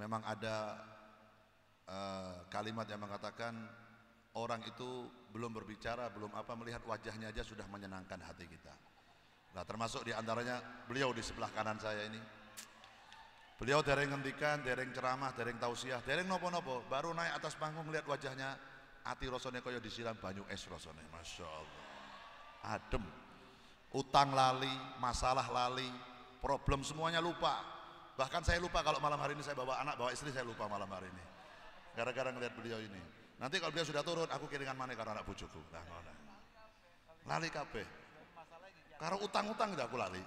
memang ada uh, kalimat yang mengatakan orang itu belum berbicara, belum apa melihat wajahnya aja sudah menyenangkan hati kita. Nah, termasuk di antaranya beliau di sebelah kanan saya ini. Beliau dereng ngendikan, dereng ceramah, dereng tausiah, dereng nopo-nopo, baru naik atas panggung lihat wajahnya, ati rasane kaya disiram banyu es rasane. Masya Allah. Adem. Utang lali, masalah lali, problem semuanya lupa. Bahkan saya lupa kalau malam hari ini saya bawa anak, bawa istri saya lupa malam hari ini. Gara-gara ngeliat beliau ini. Nanti kalau beliau sudah turun, aku kiringan mana karena anak bujuku. Nah, nah. Lali kape karena utang-utang tidak aku lali.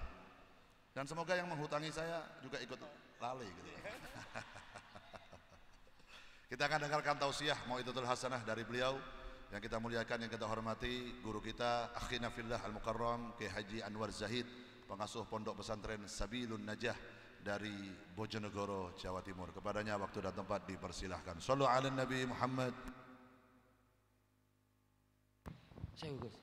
Dan semoga yang menghutangi saya juga ikut lali gitu. kita akan dengarkan tausiah mau itu Hasanah dari beliau yang kita muliakan, yang kita hormati guru kita Akhina Fillah Al-Mukarram Haji Anwar Zahid pengasuh pondok pesantren Sabilun Najah dari Bojonegoro, Jawa Timur. Kepadanya waktu dan tempat dipersilahkan. Sallu ala Nabi Muhammad. Saya Gus.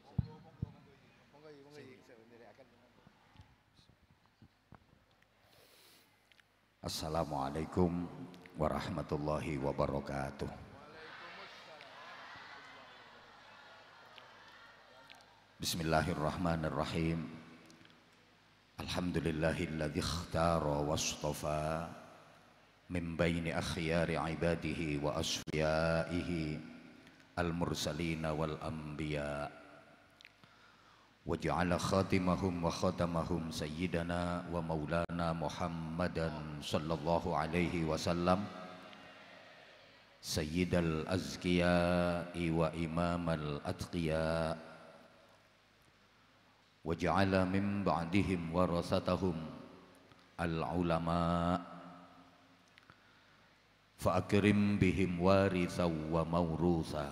Assalamualaikum warahmatullahi wabarakatuh. Bismillahirrahmanirrahim. الحمد لله الذي اختار واصطفى من بين أخيار عباده وأصفيائه المرسلين والأنبياء وجعل خاتمهم وخاتمهم سيدنا ومولانا محمدا صلى الله عليه وسلم سيد الأزكياء وإمام الأتقياء وجعل من بعدهم ورثتهم العلماء فأكرم بهم وارثا وموروثا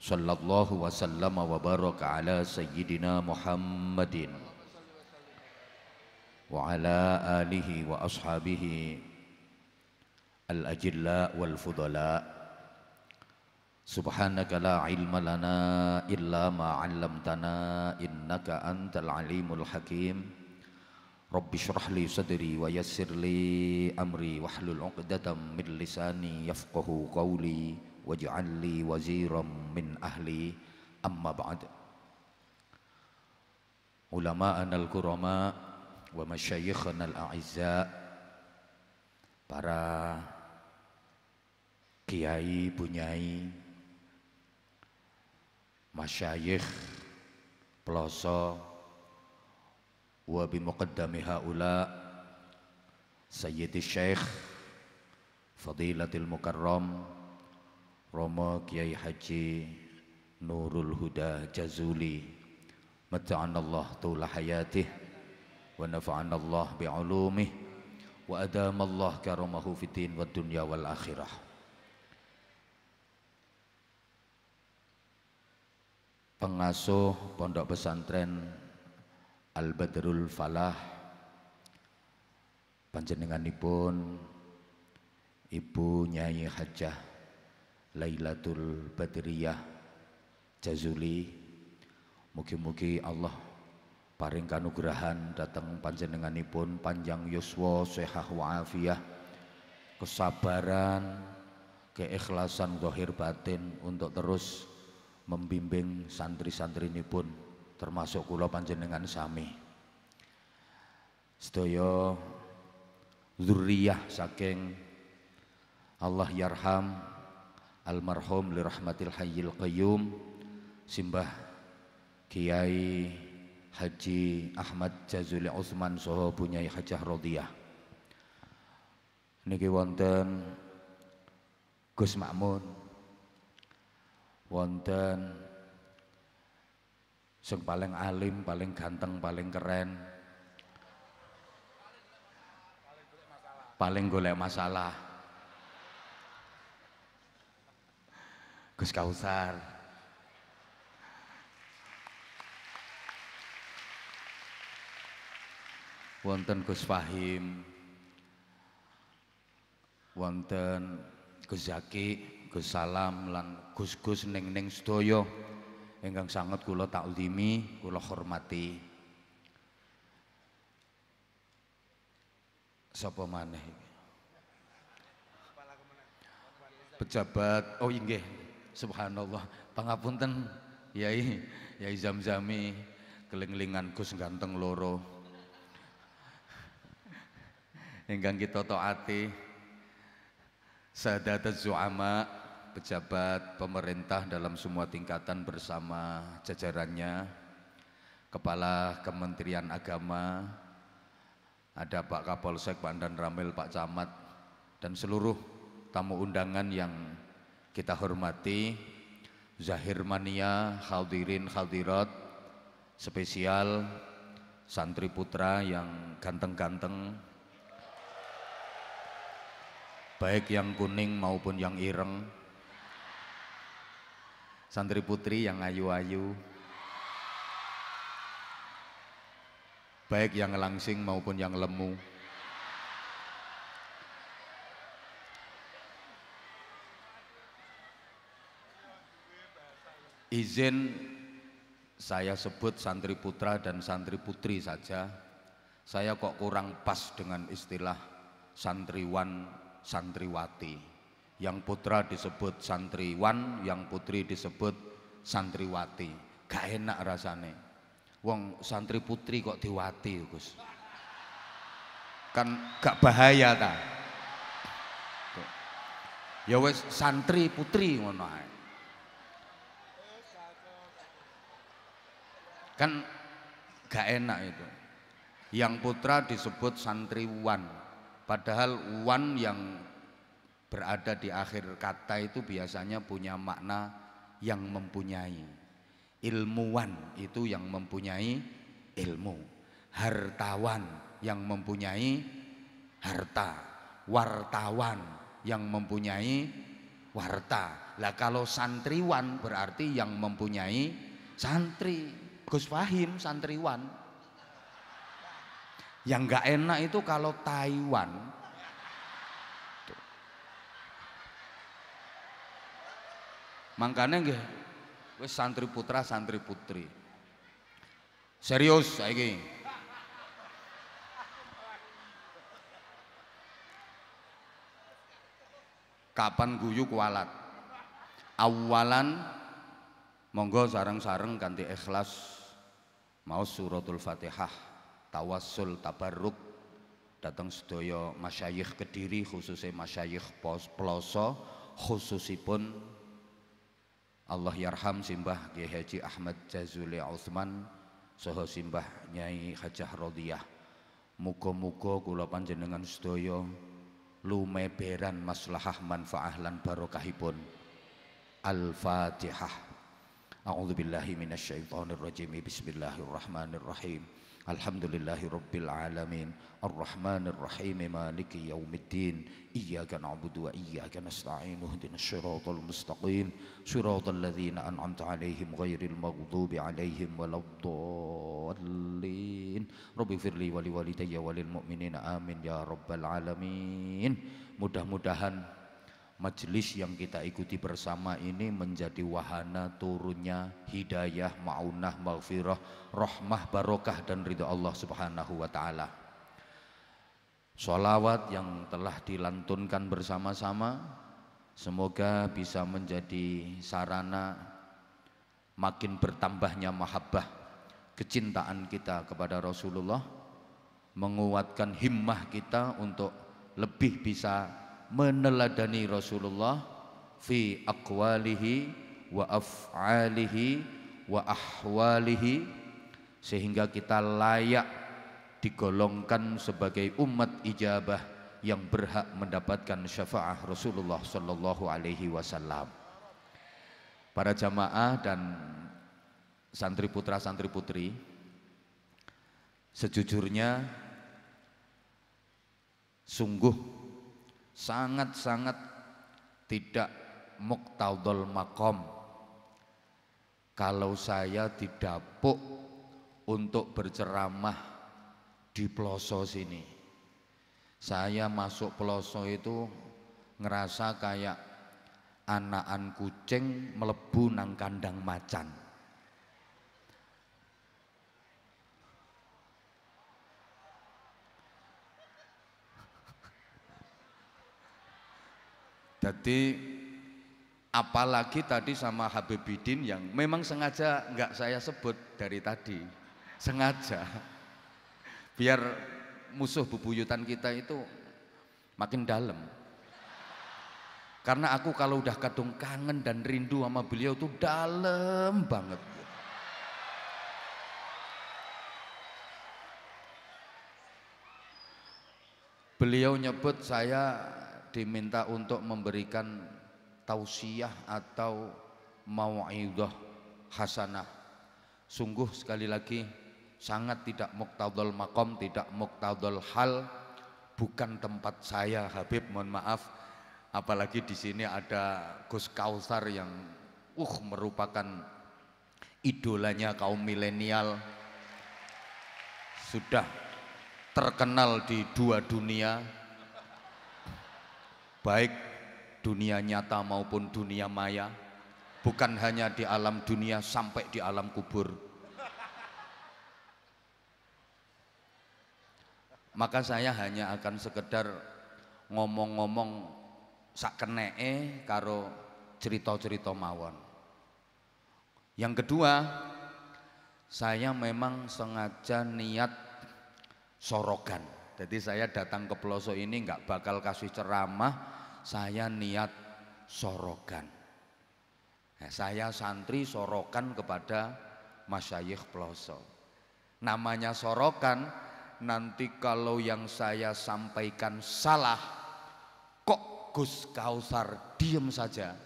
صلى الله وسلم وبارك على سيدنا محمد وعلى آله وأصحابه الأجلاء والفضلاء Subhanaka la ilma lana illa ma 'allamtana innaka antal alimul hakim. Rabbi shrah li sadri wa yassir li amri wahlul 'uqdatam min lisani yafqahu qawli waj'al li waziran min ahli. Amma ba'd. Ulama'ana al-kurama wa masyayikhana al-a'izza para kiai, bunyai, masyayikh peloso wa bi muqaddami haula sayyidi syekh fadilatil mukarram Romo Kiai Haji Nurul Huda Jazuli Mata'anallah tula hayatih wa nafa'anallah bi'ulumih wa adamallah karamahu fid din wad dunya wal akhirah pengasuh pondok pesantren Al Badrul Falah panjenenganipun Ibu Nyai Hajah Lailatul Badriyah Jazuli mugi-mugi Allah paring kanugrahan panjenengan panjenenganipun panjang yuswa sehah afiyah kesabaran keikhlasan zahir batin untuk terus membimbing santri-santri ini pun termasuk kula panjenengan sami. Sedaya zuriyah saking Allah yarham almarhum li rahmatil hayyil qayyum simbah Kiai Haji Ahmad Jazuli Utsman soho punya Hajah Rodiah. Niki wonten Gus Makmun wonten sing paling alim, paling ganteng, paling keren. Paling golek masalah. Gus Kausar. Wonten Gus Fahim. Wonten Gus Zaki. Gus Salam lan Gus-gus neng ning sedaya ingkang sangat kulo taklimi, kulo hormati. Sapa maneh Pejabat, oh inggih, subhanallah, pangapunten Yai, Yai Zamzami, kelinglingan Gus ganteng loro. Ingkang kita taati. Sadatat Zu'ama pejabat pemerintah dalam semua tingkatan bersama jajarannya, Kepala Kementerian Agama, ada Pak Kapolsek, Pak Andan Ramil, Pak Camat, dan seluruh tamu undangan yang kita hormati, Zahir Mania, Khaldirin, Khaldirat, spesial santri putra yang ganteng-ganteng, baik yang kuning maupun yang ireng, Santri putri yang ayu-ayu. Baik yang langsing maupun yang lemu. Izin saya sebut santri putra dan santri putri saja. Saya kok kurang pas dengan istilah santriwan, santriwati yang putra disebut santriwan, yang putri disebut santriwati. Gak enak rasane. Wong santri putri kok diwati, Gus. Kan gak bahaya ta. Ya wes santri putri ngono Kan gak enak itu. Yang putra disebut santriwan, padahal wan yang berada di akhir kata itu biasanya punya makna yang mempunyai ilmuwan itu yang mempunyai ilmu hartawan yang mempunyai harta wartawan yang mempunyai warta lah kalau santriwan berarti yang mempunyai santri Gus Fahim santriwan yang nggak enak itu kalau Taiwan Mangkane nggih wis santri putra santri putri. Serius saiki. Kapan guyu kualat? Awalan monggo sareng-sareng ganti ikhlas mau suratul Fatihah, tawassul tabarruk datang sedaya masyayikh Kediri khususnya masyayikh pos, peloso khususipun Allah yarham simbah Kiai Haji Ahmad Jazuli Utsman Soho simbah Nyai Hajah Rodiyah. Muga-muga kula panjenengan sedaya lumeberan maslahah manfaah lan barokahipun. Al-Fatihah. A'udzubillahi minasyaitonirrajim. Bismillahirrahmanirrahim. الحمد لله رب العالمين الرحمن الرحيم مالك يوم الدين إياك نعبد وإياك نستعين اهدنا الصراط المستقيم صراط الذين أنعمت عليهم غير المغضوب عليهم ولا الضالين رب اغفر لي ولوالدي وللمؤمنين آمين يا رب العالمين mudah-mudahan majelis yang kita ikuti bersama ini menjadi wahana turunnya hidayah, ma'unah, maghfirah, rahmah, barokah dan ridho Allah subhanahu wa ta'ala. Salawat yang telah dilantunkan bersama-sama semoga bisa menjadi sarana makin bertambahnya mahabbah kecintaan kita kepada Rasulullah menguatkan himmah kita untuk lebih bisa meneladani Rasulullah fi aqwalihi wa af'alihi wa ahwalihi sehingga kita layak digolongkan sebagai umat ijabah yang berhak mendapatkan syafaah Rasulullah sallallahu alaihi wasallam. Para jamaah dan santri putra santri putri sejujurnya sungguh sangat-sangat tidak muktadol makom kalau saya didapuk untuk berceramah di peloso sini saya masuk peloso itu ngerasa kayak anakan kucing melebu nang kandang macan Jadi apalagi tadi sama Habib Bidin yang memang sengaja nggak saya sebut dari tadi, sengaja biar musuh bubuyutan kita itu makin dalam. Karena aku kalau udah kadung kangen dan rindu sama beliau tuh dalam banget. Beliau nyebut saya diminta untuk memberikan tausiah atau mawaidah hasanah sungguh sekali lagi sangat tidak muktadol makom tidak muktadol hal bukan tempat saya Habib mohon maaf apalagi di sini ada Gus Kausar yang uh merupakan idolanya kaum milenial sudah terkenal di dua dunia baik dunia nyata maupun dunia maya, bukan hanya di alam dunia sampai di alam kubur. Maka saya hanya akan sekedar ngomong-ngomong sakenee karo cerita-cerita mawon. Yang kedua, saya memang sengaja niat sorogan. Jadi saya datang ke pelosok ini nggak bakal kasih ceramah, saya niat sorokan. Nah, saya santri sorokan kepada masyayikh peloso. Namanya sorokan, nanti kalau yang saya sampaikan salah, kok Gus Kausar diem saja,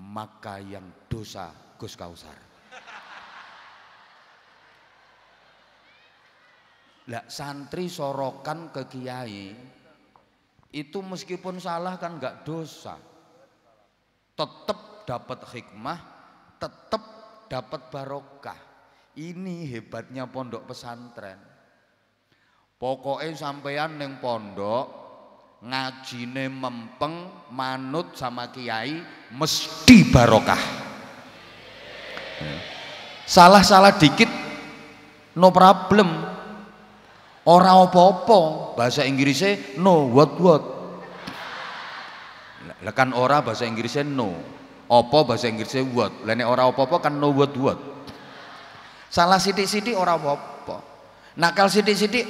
maka yang dosa Gus Kausar. Lah santri sorokan ke kiai, itu meskipun salah kan nggak dosa. Tetap dapat hikmah, tetap dapat barokah. Ini hebatnya pondok pesantren. Pokoknya sampean neng pondok ngajine mempeng manut sama kiai mesti barokah. Salah-salah dikit no problem Ora opo opo, bahasa Inggrisnya no what what. Lakan kan ora bahasa Inggrisnya no. opo bahasa Inggrisnya what. lainnya orang ora opo apa kan no what what. Salah sidik sidik orang opo, apa Nakal sidik sidik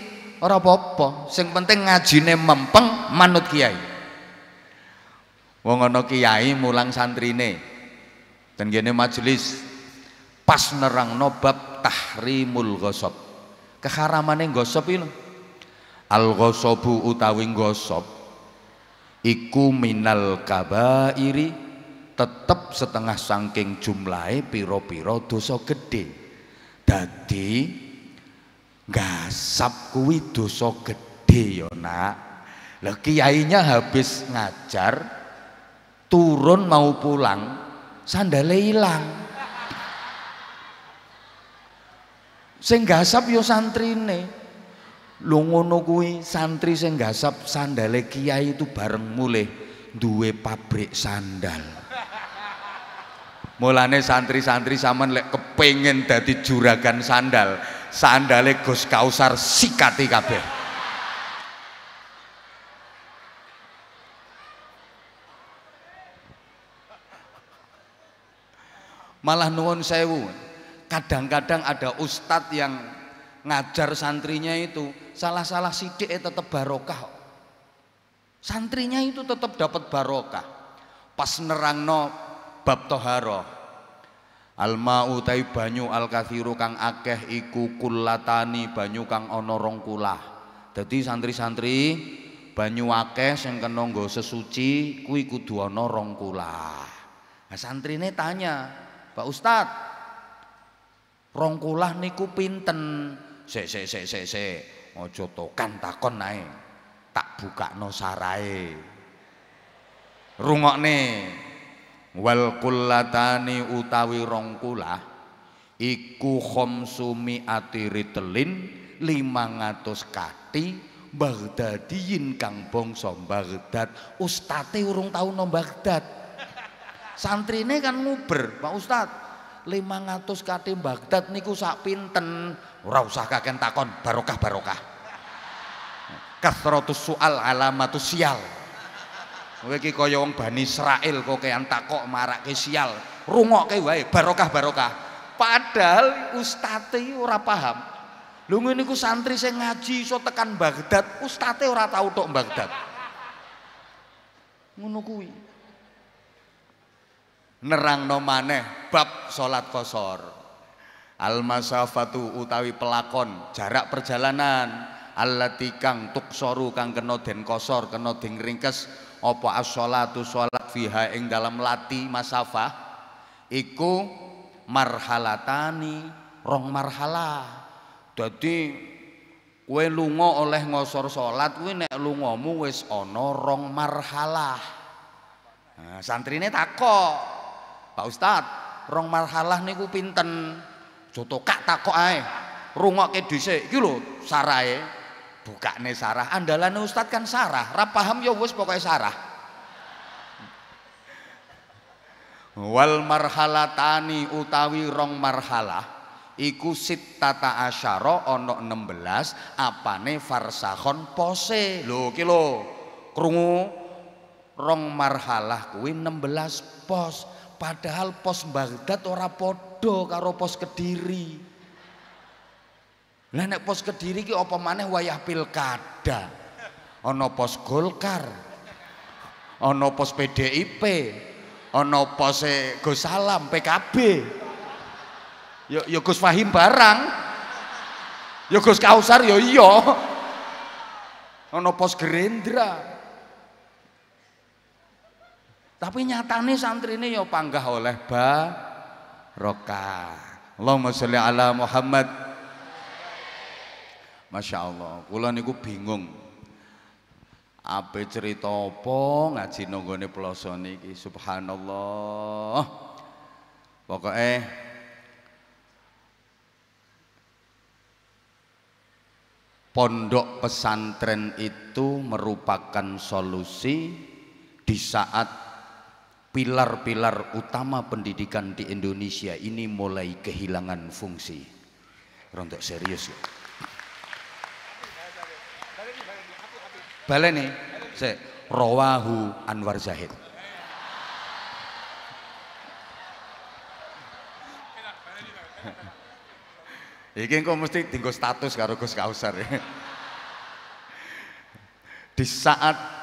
orang opo. apa Sing penting ngajine mempeng manut kiai. Wong ana kiai mulang santrine. Dan gini majelis pas nerang nobab tahrimul ghosob keharamane gosop iki lho al ghosobu utawi gosop iku minal kabairi tetep setengah sangking jumlahe piro-piro dosa gede, dadi gasap kuwi dosa gedhe ya nak Lah kiainya habis ngajar turun mau pulang sandale hilang. Sing gasap ya santrine. Lu ngono kuwi santri sing gasap sandale kiai itu bareng mulih duwe pabrik sandal. Mulane santri-santri saman lek kepengen dadi juragan sandal, sandale Gus Kausar sikati kabeh. Malah nuwun sewu kadang-kadang ada ustadz yang ngajar santrinya itu salah-salah sidik tetap barokah santrinya itu tetap dapat barokah pas nerangno bab toharo al mau tai banyu al kathiru kang akeh iku kulatani banyu kang onorong kulah jadi santri-santri banyu akeh yang kena sesuci ku iku dua rong kulah nah santrine tanya Pak Ustadz Rongkulah niku pinten? Se se se se se. mau tokan takon nae. Tak buka bukakno sarae. nih. Wal kullatani utawi rongkulah iku khamsumi lima 500 kati Baghdadiyin kang bangsa Baghdad ustate urung tau nang Baghdad santrine kan nguber Pak Ustadz 500 kate Baghdad niku sak pinten ora usah kaken takon barokah barokah kasratus sual alamatus sial kowe iki kaya wong Bani Israil kokean takok marake sial rungokke wae barokah barokah padahal ustate ora paham lho ngene niku santri sing ngaji iso tekan Baghdad ustate ora tau tok Baghdad ngono kuwi nerang maneh bab solat kosor Al masafatu utawi pelakon jarak perjalanan allati tuk soru kang keno den kosor keno den ringkes opo as solat salat fiha ing dalam lati masafah iku marhalatani rong marhalah jadi kue lunga oleh ngosor solat kue nek lungamu wis ono rong marhalah nah, santrine takok Pak Ustadz, rong marhalah niku pinten? Joto kak takok ae. Rungokke dhisik iki lho buka nih sarah, andalane Ustadz kan sarah. rapaham paham ya wis pokoke sarah. Wal marhalatani utawi rong marhalah iku tata asyara ana 16 apane farsakhon pose lo kilo, lho krungu rong marhalah kuwi 16 pos Padahal pos Baghdad ora podo karo pos Kediri. Lah nek pos Kediri ki apa maneh wayah pilkada. Ana pos Golkar. Ana pos PDIP. Ana pos e Gus Salam PKB. Yo ya, yo ya Gus Fahim barang. Yo ya Gus Kausar yo iya. Ana pos Gerindra. Tapi nyatane ini ya panggah oleh barokah. Allahumma sholli ala Muhammad. Masya Allah, kula niku bingung. Apa cerita apa ngaji nonggone ploso niki subhanallah. Pokoknya Pondok pesantren itu merupakan solusi di saat pilar-pilar utama pendidikan di Indonesia ini mulai kehilangan fungsi. Rontok serius ya. nih, saya Rawahu Anwar Zahid. Iki engko mesti tinggal status karo Gus Kausar ya. Di saat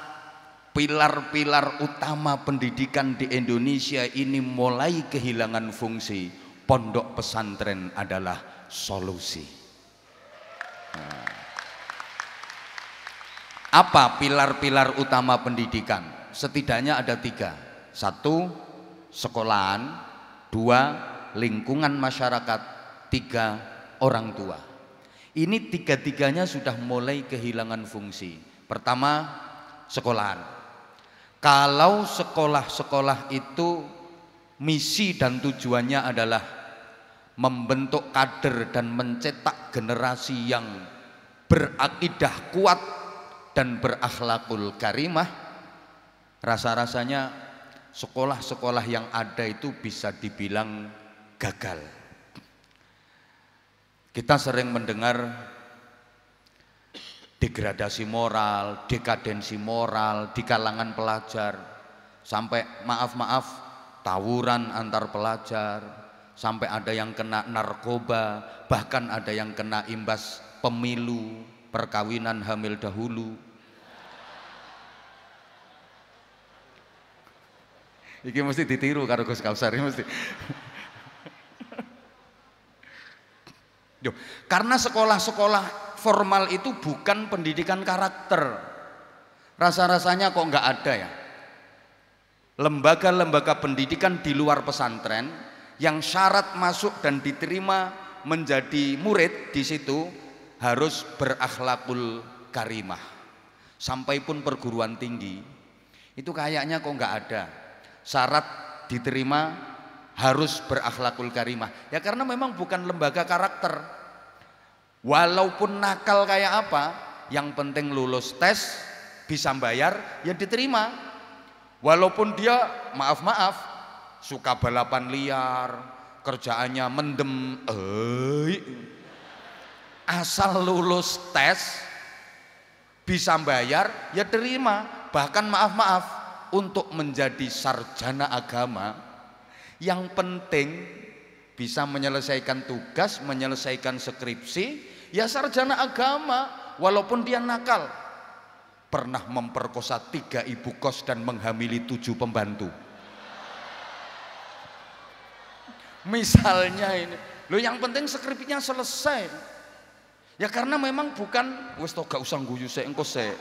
pilar-pilar utama pendidikan di Indonesia ini mulai kehilangan fungsi, pondok pesantren adalah solusi. Nah. Apa pilar-pilar utama pendidikan? Setidaknya ada tiga. Satu, sekolahan. Dua, lingkungan masyarakat. Tiga, orang tua. Ini tiga-tiganya sudah mulai kehilangan fungsi. Pertama, sekolahan kalau sekolah-sekolah itu misi dan tujuannya adalah membentuk kader dan mencetak generasi yang berakidah kuat dan berakhlakul karimah, rasa-rasanya sekolah-sekolah yang ada itu bisa dibilang gagal. Kita sering mendengar degradasi moral, dekadensi moral di kalangan pelajar, sampai maaf-maaf tawuran antar pelajar, sampai ada yang kena narkoba, bahkan ada yang kena imbas pemilu, perkawinan hamil dahulu. Ini mesti ditiru karo Gus Kausar mesti. Yo, karena sekolah-sekolah formal itu bukan pendidikan karakter. Rasa-rasanya kok nggak ada ya. Lembaga-lembaga pendidikan di luar pesantren yang syarat masuk dan diterima menjadi murid di situ harus berakhlakul karimah. Sampai pun perguruan tinggi itu kayaknya kok nggak ada syarat diterima harus berakhlakul karimah. Ya karena memang bukan lembaga karakter, Walaupun nakal kayak apa, yang penting lulus tes, bisa bayar, ya diterima. Walaupun dia, maaf-maaf, suka balapan liar, kerjaannya mendem, eh, asal lulus tes, bisa bayar, ya terima. Bahkan maaf-maaf, untuk menjadi sarjana agama, yang penting bisa menyelesaikan tugas, menyelesaikan skripsi, Ya sarjana agama, walaupun dia nakal. Pernah memperkosa tiga ibu kos dan menghamili tujuh pembantu. Misalnya ini. Loh yang penting skripnya selesai. Ya karena memang bukan, wes toh gak usah guyu saya, engkau saya.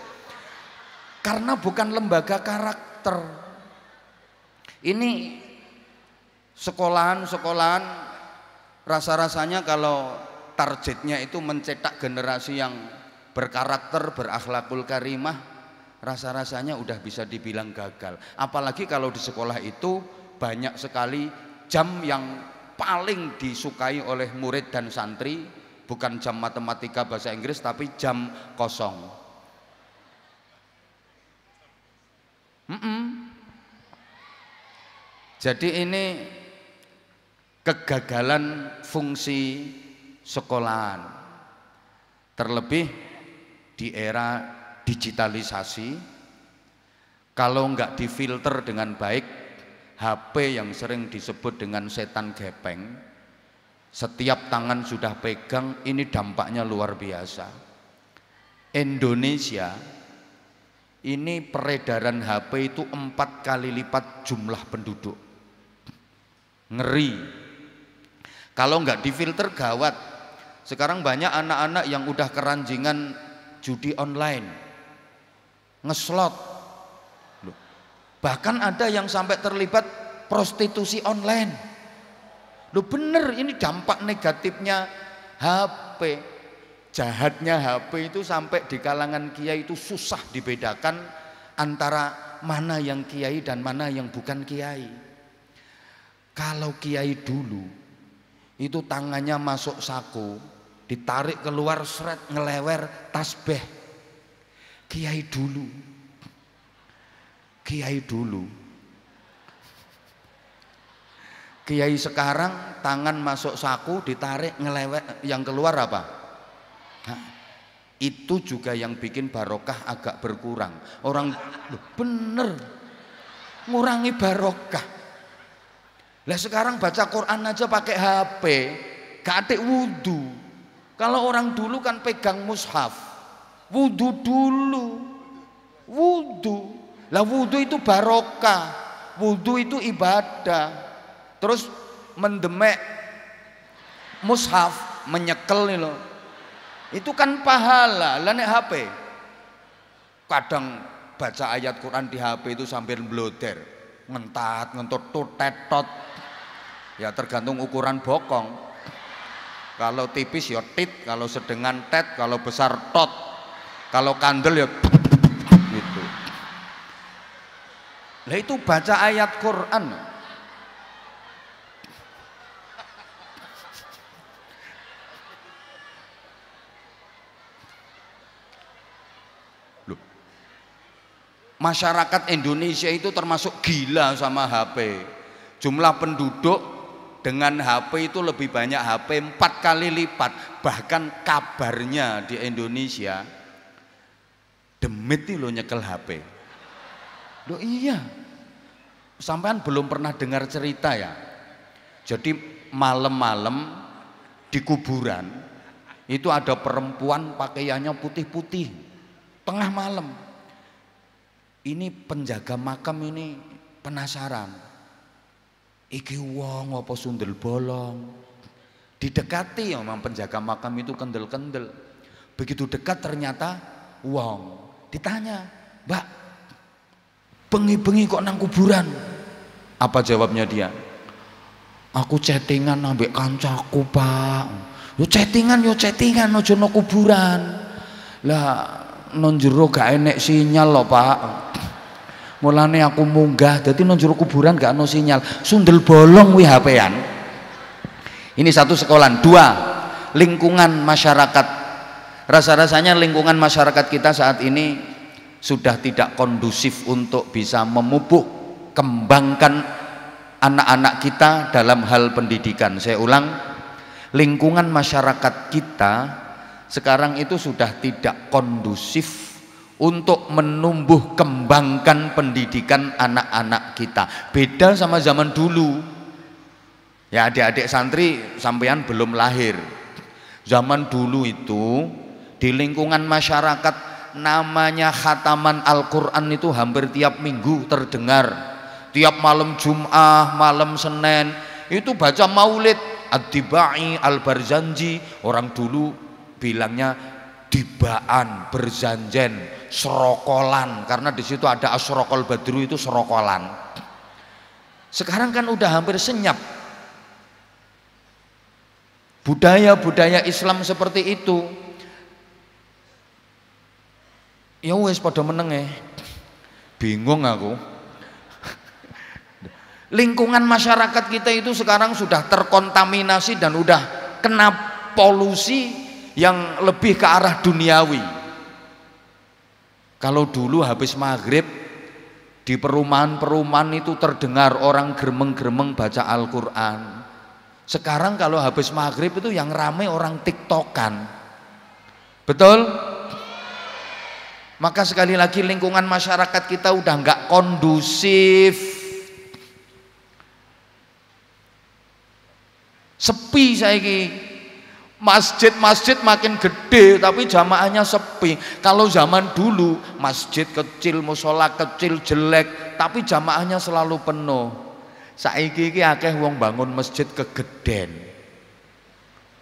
Karena bukan lembaga karakter. Ini sekolahan-sekolahan rasa-rasanya kalau targetnya itu mencetak generasi yang berkarakter, berakhlakul karimah, rasa-rasanya udah bisa dibilang gagal. Apalagi kalau di sekolah itu banyak sekali jam yang paling disukai oleh murid dan santri, bukan jam matematika bahasa Inggris tapi jam kosong. Mm -mm. Jadi ini kegagalan fungsi sekolahan. Terlebih di era digitalisasi, kalau nggak difilter dengan baik, HP yang sering disebut dengan setan gepeng, setiap tangan sudah pegang, ini dampaknya luar biasa. Indonesia ini peredaran HP itu empat kali lipat jumlah penduduk. Ngeri. Kalau nggak difilter gawat, sekarang banyak anak-anak yang udah keranjingan judi online. Ngeslot. Bahkan ada yang sampai terlibat prostitusi online. Lu bener ini dampak negatifnya HP. Jahatnya HP itu sampai di kalangan kiai itu susah dibedakan antara mana yang kiai dan mana yang bukan kiai. Kalau kiai dulu itu tangannya masuk saku, Ditarik keluar seret ngelewer tasbih. Kiai dulu. Kiai dulu. Kiai sekarang tangan masuk saku ditarik ngelewer yang keluar apa? Hah? Itu juga yang bikin barokah agak berkurang. Orang bener ngurangi barokah. Lah sekarang baca Quran aja pakai HP, gak ada wudhu. Kalau orang dulu kan pegang mushaf, wudhu dulu, wudhu. Lah wudhu itu barokah, wudhu itu ibadah. Terus mendemek mushaf, menyekel nih loh. Itu kan pahala, lah HP. Kadang baca ayat Quran di HP itu sambil bloder, ngentat, ngentut, tutet, tetot. Ya tergantung ukuran bokong. Kalau tipis ya tit, kalau sedengan tet, kalau besar tot. Kalau kandel ya gitu. Nah itu baca ayat Quran. Masyarakat Indonesia itu termasuk gila sama HP. Jumlah penduduk dengan HP itu lebih banyak HP empat kali lipat bahkan kabarnya di Indonesia demit lo nyekel HP lo iya sampean belum pernah dengar cerita ya jadi malam-malam di kuburan itu ada perempuan pakaiannya putih-putih tengah malam ini penjaga makam ini penasaran Iki wong apa sundel bolong. Didekati ya memang penjaga makam itu kendel-kendel. Begitu dekat ternyata wong. Ditanya, "Mbak, bengi-bengi kok nang kuburan?" Apa jawabnya dia? Aku chattingan ambek kancaku, Pak. Yo chattingan yo chattingan aja no kuburan. Lah non jero gak enek sinyal loh, Pak. Mulane aku munggah jadi nonjur kuburan gak ada sinyal. Sundel bolong wihapean. hp Ini satu sekolah dua lingkungan masyarakat. Rasa-rasanya lingkungan masyarakat kita saat ini sudah tidak kondusif untuk bisa memupuk kembangkan anak-anak kita dalam hal pendidikan. Saya ulang, lingkungan masyarakat kita sekarang itu sudah tidak kondusif untuk menumbuh kembangkan pendidikan anak-anak kita. Beda sama zaman dulu. Ya adik-adik santri sampean belum lahir. Zaman dulu itu di lingkungan masyarakat namanya khataman Al-Qur'an itu hampir tiap minggu terdengar. Tiap malam Jum'ah, malam Senin itu baca maulid Ad-Dibai, Al-Barzanji. Orang dulu bilangnya dibaan, berjanjen, serokolan karena di situ ada asrokol badru itu serokolan. Sekarang kan udah hampir senyap. Budaya-budaya Islam seperti itu. Ya wes pada meneng e. Bingung aku. Lingkungan masyarakat kita itu sekarang sudah terkontaminasi dan udah kena polusi yang lebih ke arah duniawi. Kalau dulu habis maghrib di perumahan-perumahan itu terdengar orang geremeng-geremeng baca Al-Quran. Sekarang kalau habis maghrib itu yang ramai orang tiktokan. Betul? Maka sekali lagi lingkungan masyarakat kita udah nggak kondusif. Sepi saya ini Masjid-masjid makin gede tapi jamaahnya sepi. Kalau zaman dulu masjid kecil, musola kecil jelek, tapi jamaahnya selalu penuh. Saiki iki akeh wong bangun masjid kegeden.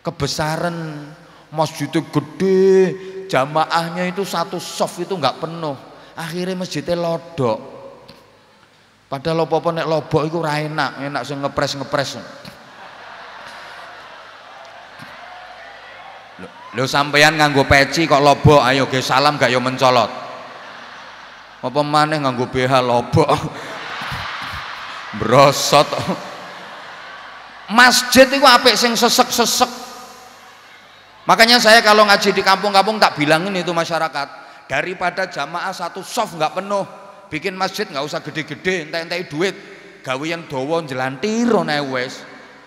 Kebesaran masjid itu gede, jamaahnya itu satu soft itu nggak penuh. Akhirnya masjidnya lodok. Padahal lopo-lopo nek lobok itu enak, enak sing ngepres-ngepres. lo sampeyan nganggo peci kok lobok, ayo ge salam gak yo mencolot. Apa maneh nganggo BH lobo. Brosot. Masjid itu apik sing sesek-sesek. Makanya saya kalau ngaji di kampung-kampung tak bilangin itu masyarakat. Daripada jamaah satu soft nggak penuh, bikin masjid nggak usah gede-gede, entek-entek duit, yang dowo jelantir wes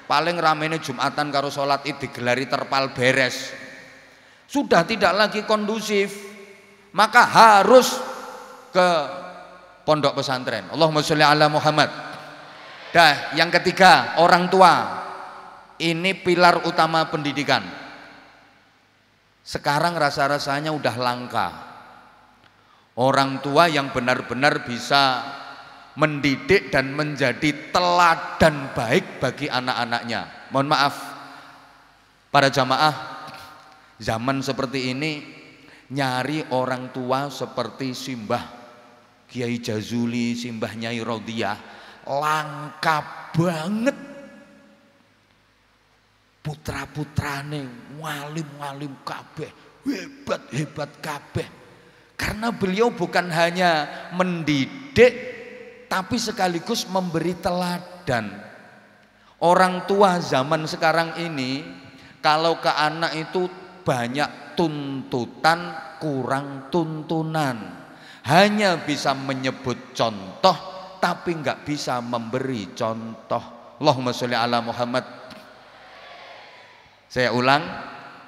Paling ini Jumatan karo sholat Id digelari terpal beres sudah tidak lagi kondusif maka harus ke pondok pesantren Allahumma sholli ala Muhammad dah yang ketiga orang tua ini pilar utama pendidikan sekarang rasa-rasanya udah langka orang tua yang benar-benar bisa mendidik dan menjadi teladan baik bagi anak-anaknya mohon maaf para jamaah Zaman seperti ini nyari orang tua seperti Simbah Kiai Jazuli, Simbah Nyai Rodiah langka banget. Putra-putrane walim-walim kabeh, hebat-hebat kabeh. Karena beliau bukan hanya mendidik tapi sekaligus memberi teladan. Orang tua zaman sekarang ini kalau ke anak itu banyak tuntutan, kurang tuntunan. Hanya bisa menyebut contoh, tapi nggak bisa memberi contoh. Allahumma sholli ala Muhammad. Saya ulang,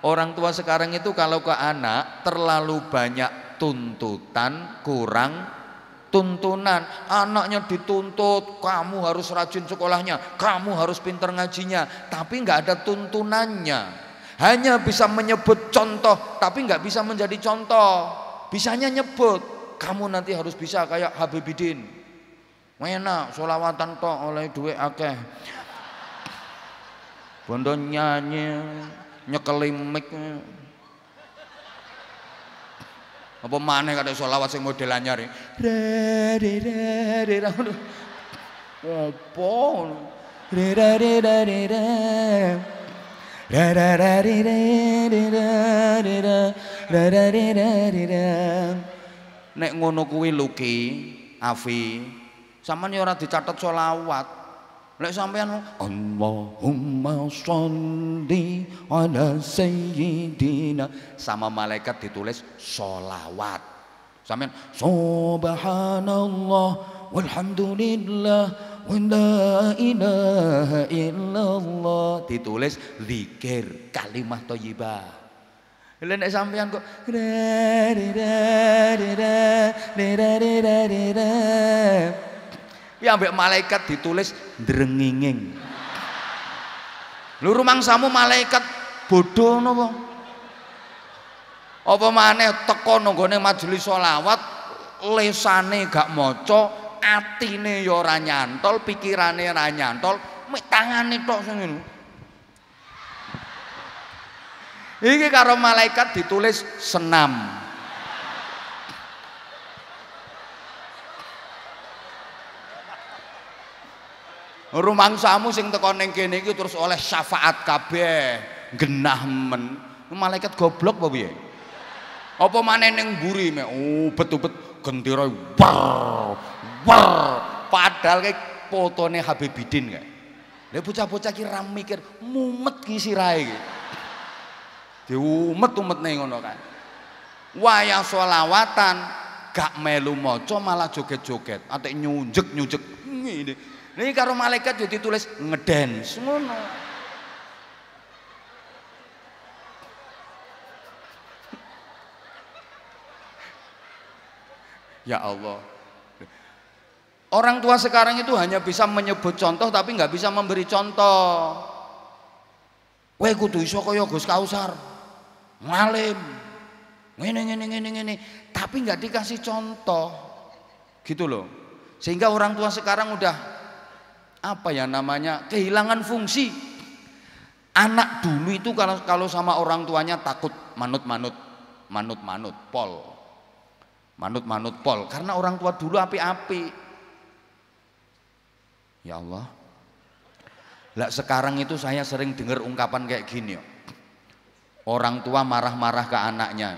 orang tua sekarang itu kalau ke anak terlalu banyak tuntutan, kurang tuntunan anaknya dituntut kamu harus rajin sekolahnya kamu harus pinter ngajinya tapi nggak ada tuntunannya hanya bisa menyebut contoh tapi nggak bisa menjadi contoh bisanya nyebut kamu nanti harus bisa kayak Habibidin mena solawatan toh oleh duwe akeh bondo nyanyi nyekelimik apa mana kata solawat sing model anyar ya? apa Nek ngono kuwi Luki, Afi, sampean ya ora dicatet selawat. Lek sampean Allahumma sholli ala sayyidina sama malaikat ditulis solawat. Sampean subhanallah walhamdulillah la ilaha illallah ditulis zikir kalimat thayyibah Lha nek sampean kok Ya ambek malaikat ditulis drenginging. Lu rumang samu malaikat bodoh napa? Apa maneh teko nanggone majelis selawat lesane gak maca, atine ya ora nyantol, pikirane ora nyantol, mek tangane tok sing ngono. Iki karo malaikat ditulis senam. rumangsamu sing teko ning kene iki terus oleh syafaat kabeh genah men malaikat goblok apa piye apa maneh ning mburi me oh bet-bet gendera wer padahal kayak fotone Habibidin kayak dia bocah-bocah kiram ram mikir, mumet ki sirahe ki. umet nih ngono kan. Wayang solawatan gak melu maca malah joget-joget, atau nyunjek-nyunjek ini, ini karo malaikat jadi tulis ngedance ngono. Ya Allah, Orang tua sekarang itu hanya bisa menyebut contoh tapi nggak bisa memberi contoh. Wae kudu iso kaya Gus Kausar. Ngalim. Ngene ngene ngene ngene, tapi nggak dikasih contoh. Gitu loh. Sehingga orang tua sekarang udah apa ya namanya? kehilangan fungsi. Anak dulu itu kalau kalau sama orang tuanya takut manut-manut, manut-manut pol. Manut-manut pol karena orang tua dulu api-api. Ya Allah. Lah sekarang itu saya sering dengar ungkapan kayak gini Orang tua marah-marah ke anaknya.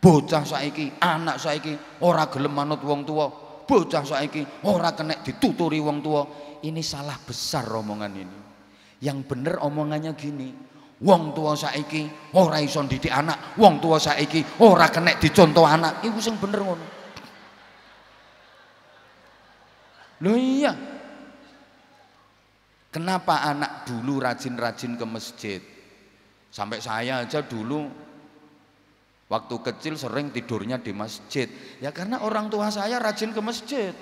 Bocah saiki, anak saiki ora gelem manut wong tua. Bocah saiki ora kena dituturi wong tua. Ini salah besar omongan ini. Yang benar omongannya gini, Wong tua saiki ora iso didik anak, wong tua saiki ora kena dicontoh anak. Iku sing benar ngono. iya, Kenapa anak dulu rajin-rajin ke masjid? Sampai saya aja dulu waktu kecil sering tidurnya di masjid. Ya karena orang tua saya rajin ke masjid.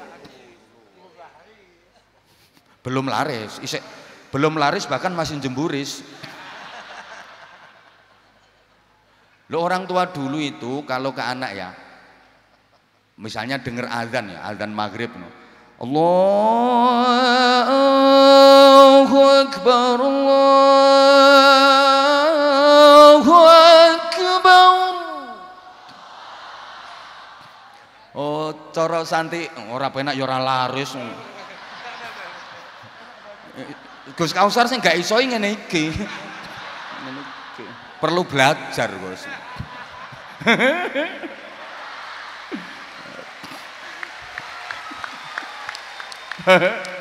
Belum laris, isek belum laris bahkan masih jemburis. Lo orang tua dulu itu kalau ke anak ya, misalnya dengar azan ya, azan maghrib, Allah الله أكبر الله أكبر Oh, coro santi ora penak ya ora laris. Gus Kausar sing gak iso ngene iki. Perlu belajar, Gus. Hehehe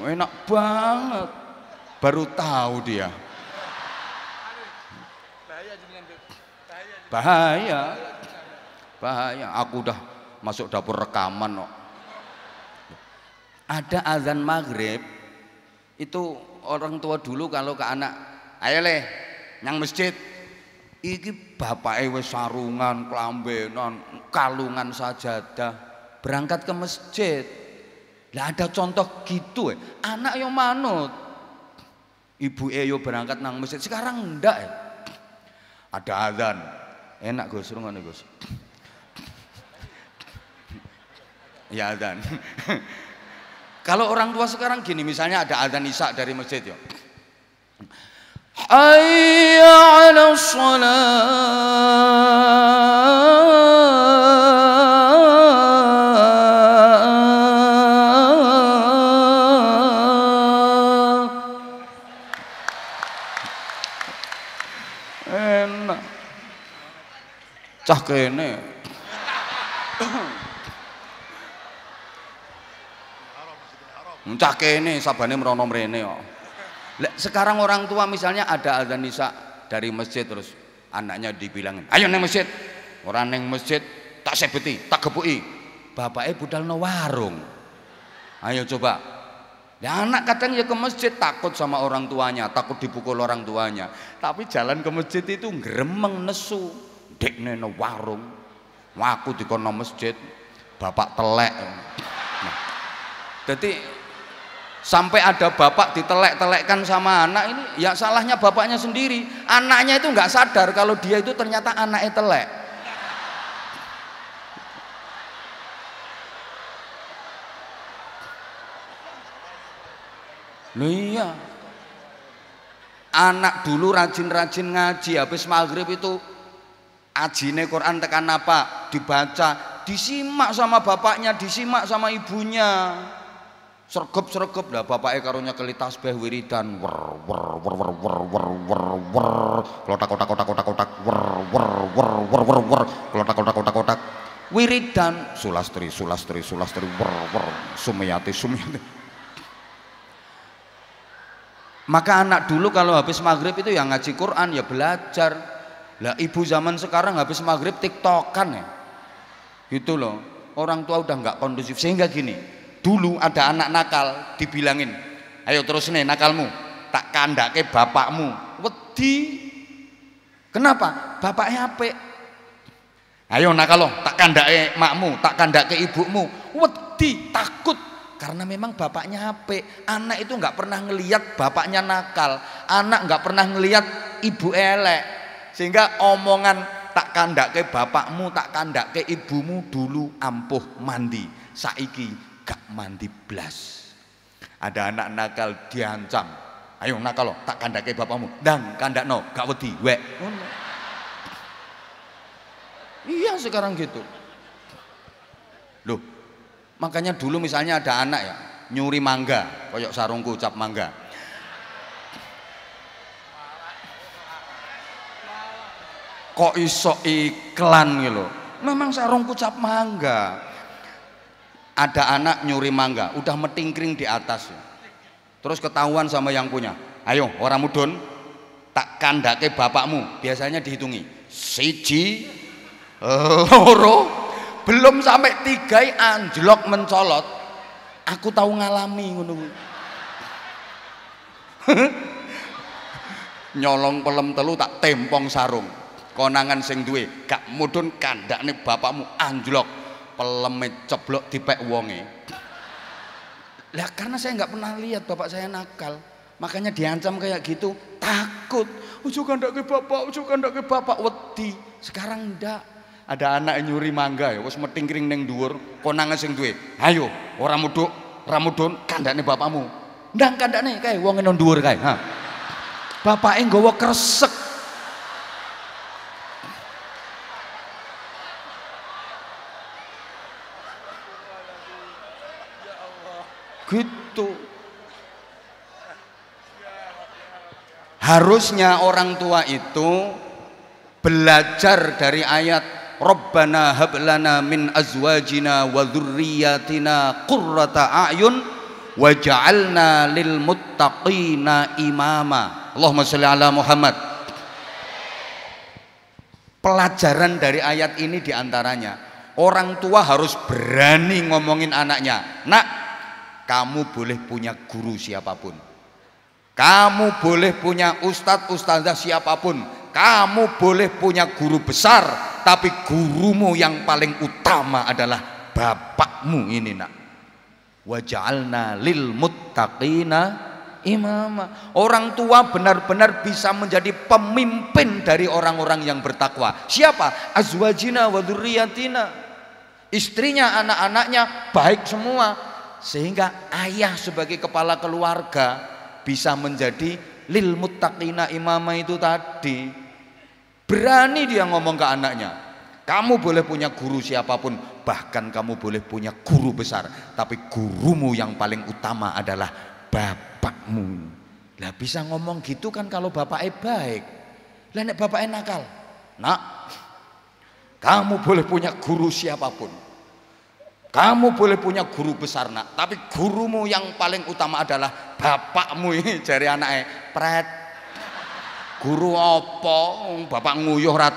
Enak banget. Baru tahu dia. Bahaya. Bahaya. Aku udah masuk dapur rekaman kok. Ada azan maghrib itu orang tua dulu kalau ke anak, ayo leh, nyang masjid. Iki bapak ewe sarungan, kelambenan, kalungan sajadah, berangkat ke masjid. Lah ada contoh gitu eh Anak yang manut. Ibu eyo berangkat nang masjid. Sekarang ndak Eh. Ada azan. Enak Gus, ngono Gus. Ya azan. Kalau orang tua sekarang gini, misalnya ada azan Isak dari masjid yo. Hayya 'ala shalah Cah kene. Cah kene sabane merono mrene kok. sekarang orang tua misalnya ada azan Isya dari masjid terus anaknya dibilangin, "Ayo neng masjid." Orang neng masjid tak sebeti, tak gepuki. Bapaknya budalno warung. Ayo coba Ya anak kadang ya ke masjid takut sama orang tuanya, takut dipukul orang tuanya. Tapi jalan ke masjid itu gremeng nesu dek neno warung di kono masjid bapak telek nah, jadi sampai ada bapak ditelek-telekkan sama anak ini ya salahnya bapaknya sendiri anaknya itu nggak sadar kalau dia itu ternyata anaknya telek Loh iya. Anak dulu rajin-rajin ngaji, habis maghrib itu ajine Quran tekan apa dibaca disimak sama bapaknya disimak sama ibunya sergep sergep lah bapaknya karunya keli tasbih wiridan wer wer wer wer wer wer wer wer kelotak kotak kotak kotak kotak wer wer wer wer wer wer kelotak kotak kotak kotak wiridan sulastri sulastri sulastri wer wer sumiyati sumiyati maka anak dulu kalau habis maghrib itu ya ngaji Quran ya belajar lah ibu zaman sekarang habis maghrib tiktokan ya. Gitu loh. Orang tua udah nggak kondusif sehingga gini. Dulu ada anak nakal dibilangin, ayo terus nih nakalmu, tak kandake bapakmu. Wedi. Kenapa? Bapaknya apik. Ayo nakal loh, tak kandake makmu, tak kandake ibumu. Wedi, takut karena memang bapaknya hp anak itu nggak pernah ngeliat bapaknya nakal anak nggak pernah ngeliat ibu elek sehingga omongan tak kandak ke bapakmu, tak kandak ke ibumu dulu ampuh mandi. Saiki gak mandi belas Ada anak nakal diancam. Ayo nakal lo, tak kandak ke bapakmu. Dang no gak wedi, we Iya sekarang gitu. Loh, makanya dulu misalnya ada anak ya nyuri mangga, koyok sarungku ucap mangga kok iso iklan gitu Memang sarung kucap mangga. Ada anak nyuri mangga, udah metingkring di atas. Terus ketahuan sama yang punya. Ayo orang mudun, tak kandake bapakmu. Biasanya dihitungi. Siji, loro, belum sampai tiga anjlok mencolot. Aku tahu ngalami Nyolong pelem telu tak tempong sarung konangan sing duwe gak mudhun nih bapakmu anjlok pelemet ceblok dipek wonge lah karena saya nggak pernah lihat bapak saya nakal makanya diancam kayak gitu takut ujuk kandak ke bapak ujuk kandak ke bapak wedi sekarang ndak ada anak nyuri mangga ya meting metingkring neng dhuwur konangan sing duwe ayo ora muduk ora mudhun kandakne bapakmu ndang kandakne kae wong nang dhuwur kae ha bapake nggawa kresek Gitu. Harusnya orang tua itu belajar dari ayat Rabbana hablana min azwajina wa dzurriyyatina qurrata a'yun waj'alna lil muttaqina imama. Allahumma salli ala Muhammad pelajaran dari ayat ini diantaranya orang tua harus berani ngomongin anaknya nak kamu boleh punya guru siapapun. Kamu boleh punya ustadz ustazah siapapun. Kamu boleh punya guru besar, tapi gurumu yang paling utama adalah bapakmu ini nak. Waj'alna lil muttaqina imama. Orang tua benar-benar bisa menjadi pemimpin dari orang-orang yang bertakwa. Siapa? Azwajina wa Istrinya, anak-anaknya baik semua. Sehingga ayah sebagai kepala keluarga bisa menjadi lil muttaqina imama itu tadi. Berani dia ngomong ke anaknya. Kamu boleh punya guru siapapun, bahkan kamu boleh punya guru besar, tapi gurumu yang paling utama adalah bapakmu. Lah bisa ngomong gitu kan kalau bapaknya baik. Lah nek bapaknya nakal. Nak, kamu boleh punya guru siapapun, kamu boleh punya guru besar nak, tapi gurumu yang paling utama adalah bapakmu ini jari anaknya pret. Guru apa? Bapak nguyuh ora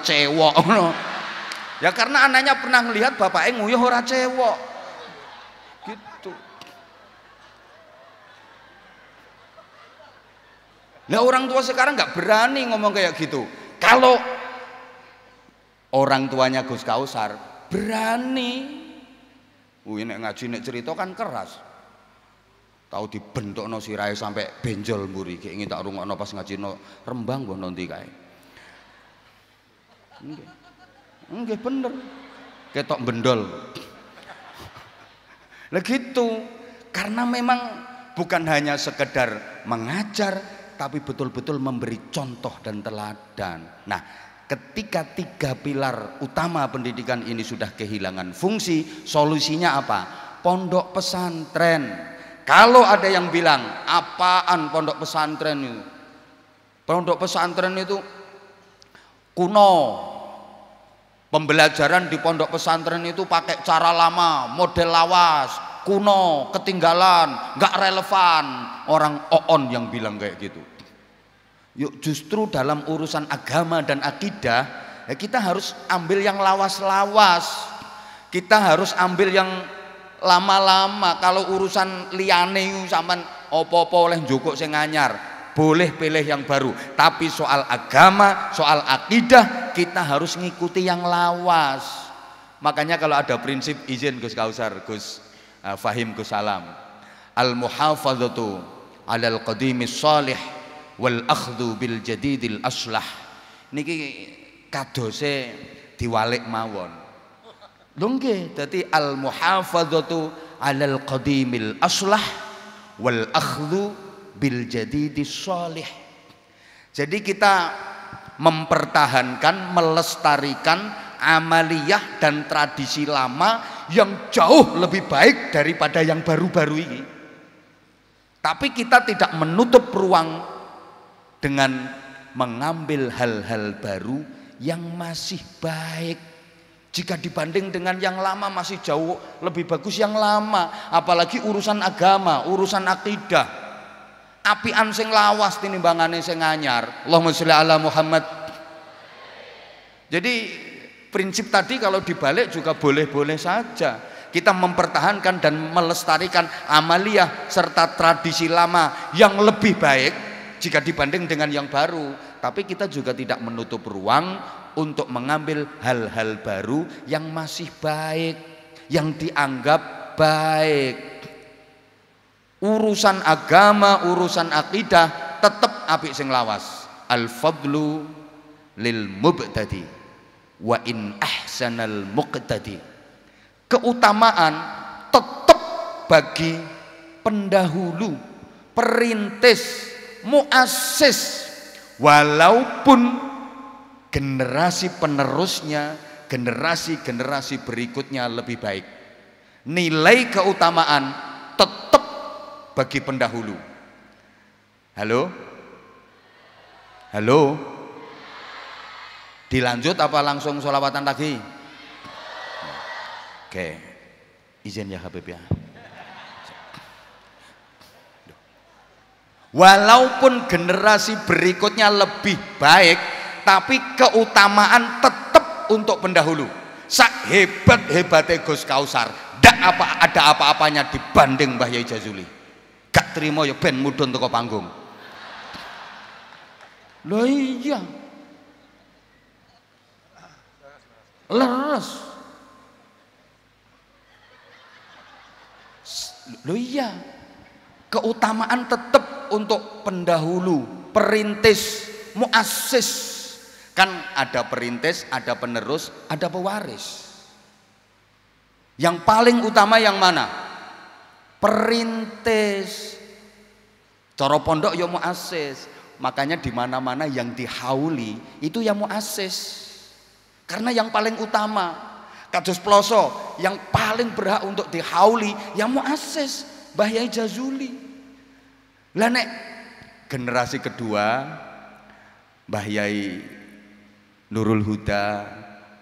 Ya karena anaknya pernah melihat bapaknya nguyuh ora Gitu. Nah orang tua sekarang nggak berani ngomong kayak gitu. Kalau orang tuanya Gus Kausar berani Wih nek ngaji nek cerita kan keras. Tahu dibentuk no sirai sampai benjol muri kayak ingin tak no pas no Rembang buah nanti kaya. enggak enggak bener. Ketok bendol. Lah gitu. Karena memang bukan hanya sekedar mengajar tapi betul-betul memberi contoh dan teladan. Nah, ketika tiga pilar utama pendidikan ini sudah kehilangan fungsi, solusinya apa? Pondok pesantren. Kalau ada yang bilang, apaan pondok pesantren itu? Pondok pesantren itu kuno. Pembelajaran di pondok pesantren itu pakai cara lama, model lawas, kuno, ketinggalan, nggak relevan. Orang oon yang bilang kayak gitu. Yuk justru dalam urusan agama dan akidah ya kita harus ambil yang lawas-lawas. Kita harus ambil yang lama-lama kalau urusan lianeu sampean opo-opo oleh njukuk sing anyar. Boleh pilih yang baru, tapi soal agama, soal akidah kita harus ngikuti yang lawas. Makanya kalau ada prinsip izin Gus Kausar, Gus eh, Fahim Gus Salam. Al muhafadzatu alal qadimi salih wal akhdhu bil jadidil aslah niki kadose diwalik mawon lho nggih dadi al muhafadzatu alal qadimil aslah wal akhdhu bil jadidis salih jadi kita mempertahankan melestarikan amaliyah dan tradisi lama yang jauh lebih baik daripada yang baru-baru ini tapi kita tidak menutup ruang dengan mengambil hal-hal baru yang masih baik. Jika dibanding dengan yang lama masih jauh lebih bagus yang lama, apalagi urusan agama, urusan akidah. Api anjing lawas tinimbangane sing anyar. Allahumma sholli ala Muhammad. Jadi prinsip tadi kalau dibalik juga boleh-boleh saja kita mempertahankan dan melestarikan amaliah serta tradisi lama yang lebih baik jika dibanding dengan yang baru. Tapi kita juga tidak menutup ruang untuk mengambil hal-hal baru yang masih baik, yang dianggap baik. Urusan agama, urusan akidah tetap apik sing lawas. Al-fadlu lil mubtadi wa in ahsanal muqtadi. Keutamaan tetap bagi pendahulu, perintis muasis walaupun generasi penerusnya generasi-generasi berikutnya lebih baik nilai keutamaan tetap bagi pendahulu halo halo dilanjut apa langsung sholawatan lagi oke izin ya Habib ya Walaupun generasi berikutnya lebih baik, tapi keutamaan tetap untuk pendahulu. Sak hebat hebatnya Gus Kausar, ndak apa ada apa-apanya dibanding Mbah Yai Jazuli. Gak terima ya ben mudun toko panggung. lo iya. Leres. lo iya. Keutamaan tetap untuk pendahulu, perintis, muassis. Kan ada perintis, ada penerus, ada pewaris. Yang paling utama yang mana? Perintis. Coro pondok ya muassis. Makanya di mana-mana yang dihauli itu ya muassis. Karena yang paling utama kados ploso yang paling berhak untuk dihauli yang muassis bahaya Jazuli lah nek generasi kedua Mbah Nurul Huda,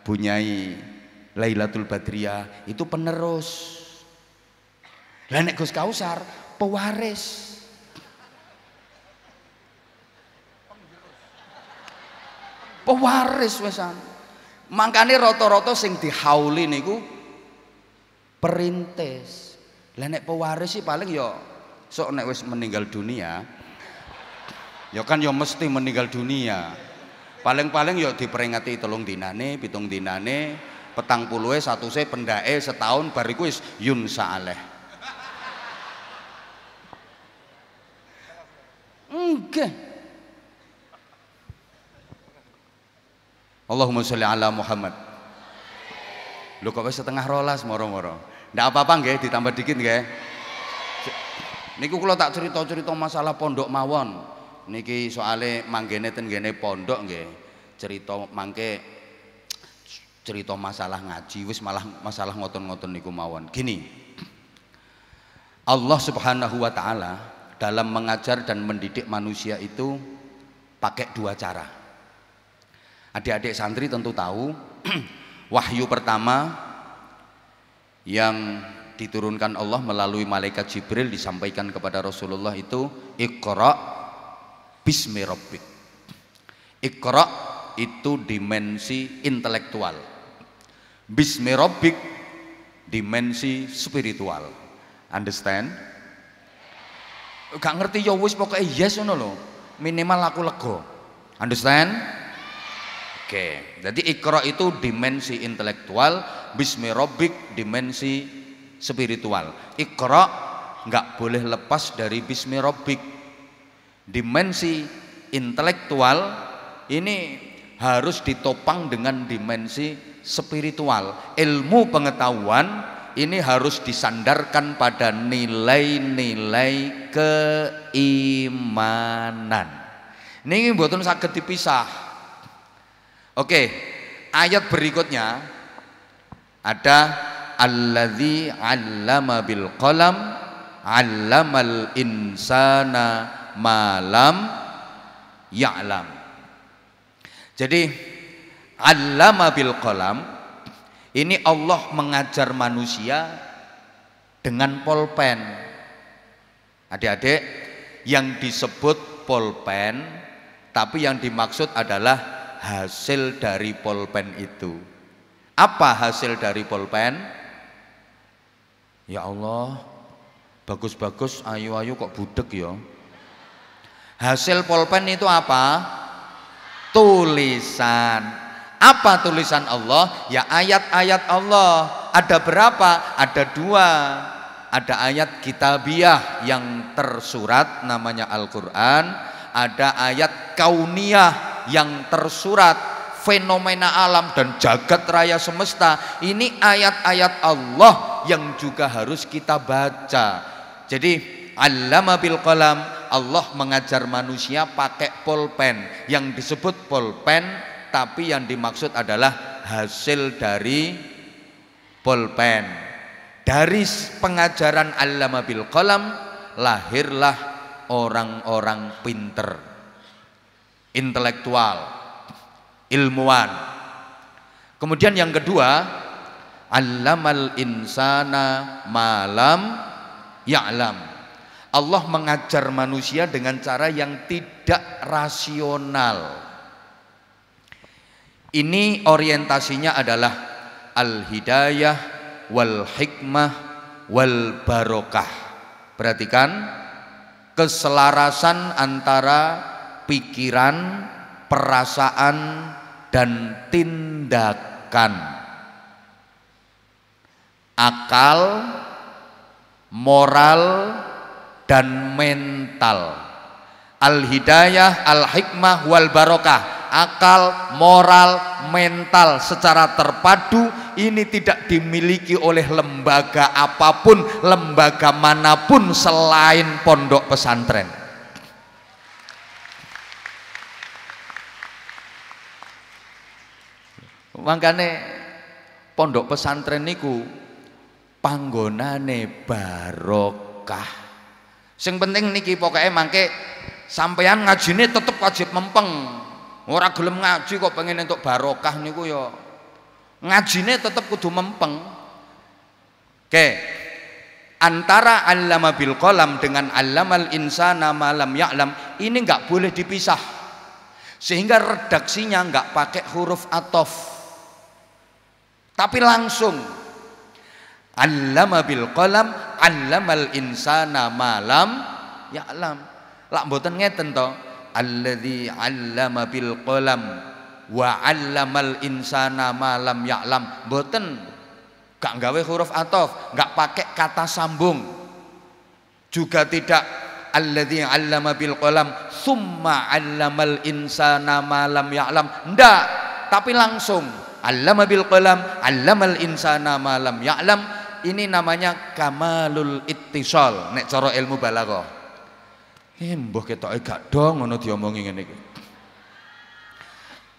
punyai Lailatul Badriah itu penerus. Lah nek Gus Kausar pewaris. Pewaris wesan. Mangkane rata-rata sing dihauli niku perintis. Lah pewaris sih paling yo. Ya so nek wis meninggal dunia, ya kan ya mesti meninggal dunia. Paling-paling ya diperingati telung dinane, pitung dinane, petang puluhe satu se pendae setahun bariku is yun saaleh. Enggak. Allahumma sholli ala Muhammad. lu kok setengah rolas moro-moro. Ndak apa-apa nggih ditambah dikit nggih. Niku kalau tak cerita-cerita masalah pondok mawon. Niki soale manggene tenggene pondok nggih. Cerita mangke cerita masalah ngaji wis malah masalah ngoten-ngoten niku mawon. Gini. Allah Subhanahu wa taala dalam mengajar dan mendidik manusia itu pakai dua cara. Adik-adik santri tentu tahu wahyu pertama yang diturunkan Allah melalui malaikat Jibril disampaikan kepada Rasulullah itu Iqra bismi rabbik. Iqra itu dimensi intelektual. Bismi rabbik dimensi spiritual. Understand? Gak ngerti ya wis pokoknya yes ngono lho. Minimal aku lego. Understand? Oke, okay. jadi ikra itu dimensi intelektual, bismi rabbik dimensi spiritual. Iqra nggak boleh lepas dari bismi robik Dimensi intelektual ini harus ditopang dengan dimensi spiritual. Ilmu pengetahuan ini harus disandarkan pada nilai-nilai keimanan. Ini buatan sakit dipisah. Oke, ayat berikutnya ada alladhi 'allama bil qalam 'allamal insana malam ya'lam. Jadi 'allama bil qalam ini Allah mengajar manusia dengan polpen. Adik-adik, yang disebut polpen tapi yang dimaksud adalah hasil dari polpen itu. Apa hasil dari polpen? Ya Allah, bagus-bagus, ayu-ayu kok budek ya. Hasil polpen itu apa? Tulisan. Apa tulisan Allah? Ya ayat-ayat Allah. Ada berapa? Ada dua. Ada ayat kitabiah yang tersurat namanya Al-Quran. Ada ayat kauniyah yang tersurat fenomena alam dan jagat raya semesta ini ayat-ayat Allah yang juga harus kita baca jadi alama bil kolam Allah mengajar manusia pakai pulpen yang disebut pulpen tapi yang dimaksud adalah hasil dari pulpen dari pengajaran alama bil kolam lahirlah orang-orang pinter intelektual ilmuwan. Kemudian yang kedua, alamal insana malam ya'lam. Allah mengajar manusia dengan cara yang tidak rasional. Ini orientasinya adalah al-hidayah wal hikmah wal barokah. Perhatikan keselarasan antara pikiran perasaan dan tindakan akal moral dan mental al hidayah al hikmah wal barokah akal moral mental secara terpadu ini tidak dimiliki oleh lembaga apapun lembaga manapun selain pondok pesantren Mangkane pondok pesantren niku panggonane barokah. Sing penting niki pokoknya mangke sampeyan ngajine tetep wajib mempeng. Ora gelem ngaji kok pengen untuk barokah niku ya ngajine tetep kudu mempeng. Oke. Antara allama bil qalam dengan allamal insana malam ya'lam ini nggak boleh dipisah. Sehingga redaksinya nggak pakai huruf atof tapi langsung. Allama bil qalam, allamal insana malam ya alam. Lak mboten ngeten to. Alladzi allama bil qalam wa allamal insana malam ya alam. Mboten gak ngawe huruf atof, gak pakai kata sambung. Juga tidak alladzi 'allama bil qalam summa 'allamal insana malam ya alam. Ndak, tapi langsung Allama bil qalam, allamal insana ma lam ya'lam. Ini namanya kamalul ittisal nek cara ilmu balaghah. Eh, mbuh ketoke gak do ngono diomongi ngene iki.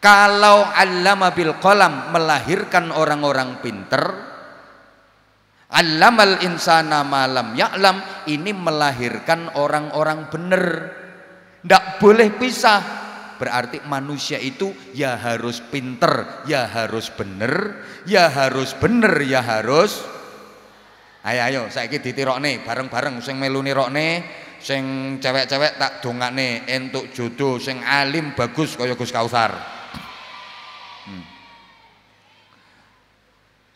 Kalau allama bil qalam melahirkan orang-orang pinter, allamal insana malam ya'lam ini melahirkan orang-orang bener. Ndak boleh pisah berarti manusia itu ya harus pinter, ya harus bener, ya harus bener, ya harus. Ayo ayo tirok nih bareng-bareng sing melu nih sing cewek-cewek tak dongak nih entuk jodoh sing alim bagus kaya Gus Kausar. Hmm.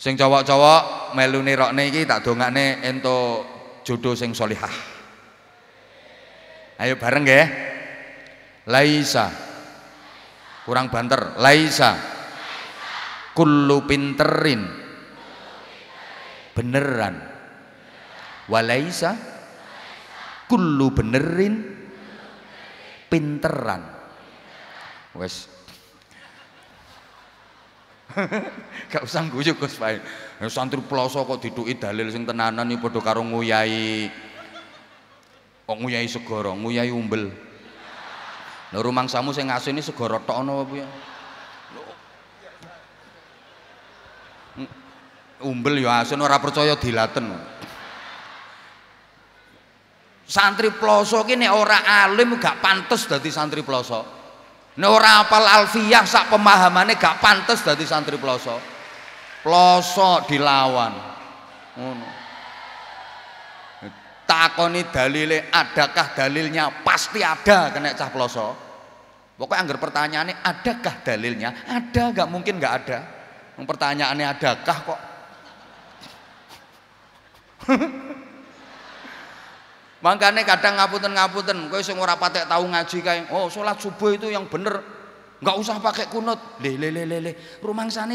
Sing cowok-cowok melu nih iki tak nih entuk jodoh sing solihah. Ayo bareng ya Laisa kurang banter laisa kullu pinterin beneran walaisa kullu benerin pinteran wes gak usah guyu Gus Pak ya, santri ploso kok diduki dalil sing tenanan iki ya, padha karo nguyai, kok nguyahi segara umbel Lho rumangsamu sing ngaso ini sego rotokno apa ya, Umbel ya asin ora percaya dilaten. Santri ploso ki nek ora alim gak pantes dadi santri ploso. Nek ora apal alfiyah sak pemahamane gak pantes dadi santri ploso. Ploso dilawan. Ngono takoni dalile adakah dalilnya pasti ada kena cah peloso. pokoknya anggar pertanyaannya adakah dalilnya ada gak mungkin gak ada pertanyaannya adakah kok Makanya kadang ngaputen ngaputen kowe sing ora patek tau ngaji kae. Oh, salat subuh itu yang bener. Enggak usah pakai kunut. Le le le le le.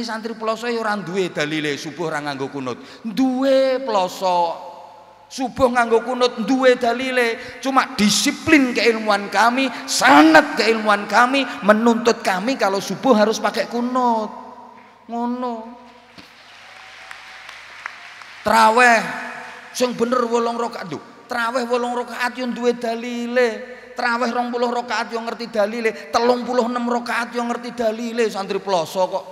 santri peloso, ya ora duwe dalile subuh ora nganggo kunut. Duwe peloso. Subuh nganggo kunut duwe dalile, cuma disiplin keilmuan kami, sanat keilmuan kami menuntut kami kalau subuh harus pakai kunut. Ngono. Traweh sing bener wolong rakaat. Duh, traweh wolong rakaat yang duwe dalile. Traweh 20 rakaat yang ngerti dalile, enam rakaat yang ngerti dalile santri pelosok. kok.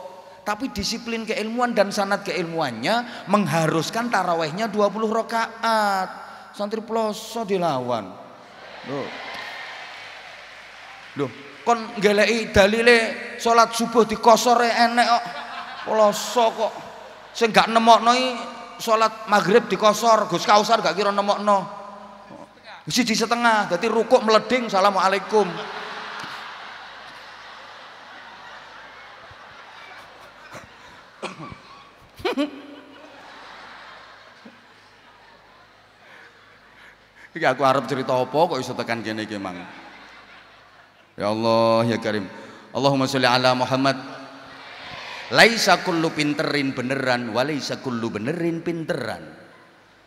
Tapi disiplin keilmuan dan sanat keilmuannya mengharuskan tarawehnya 20 rakaat. Santri ploso dilawan. Loh. Loh, kon ngeleki dalile salat subuh dikosor enek kok. Ploso kok. Sing gak nemokno salat maghrib dikosor, Gus Kausar gak kira nemokno. Siji setengah, dadi rukuk meleding, Assalamualaikum. Iki aku arep cerita apa kok iso tekan kene iki Mang. Ya Allah ya Karim. Allahumma sholli ala Muhammad. Laisa kullu pinterin beneran, laisa kullu benerin pinteran.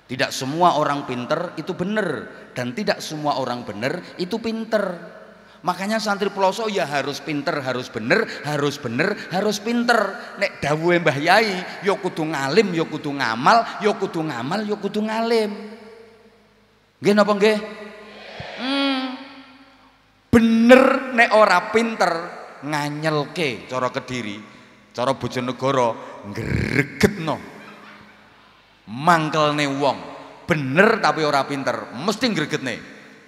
Tidak semua orang pinter itu bener dan tidak semua orang bener itu pinter. Makanya santri pelosok ya harus pinter, harus bener, harus bener, harus pinter. Nek dawuhe Mbah Yai, ya kudu ngalim, ya kudu ngamal, ya kudu ngamal, ya kudu ngalim. Nggih napa nggih? Hmm. Bener nek ora pinter nganyelke cara Kediri, cara Bojonegoro ngregetno. Mangkelne wong. Bener tapi ora pinter, mesti ngregetne.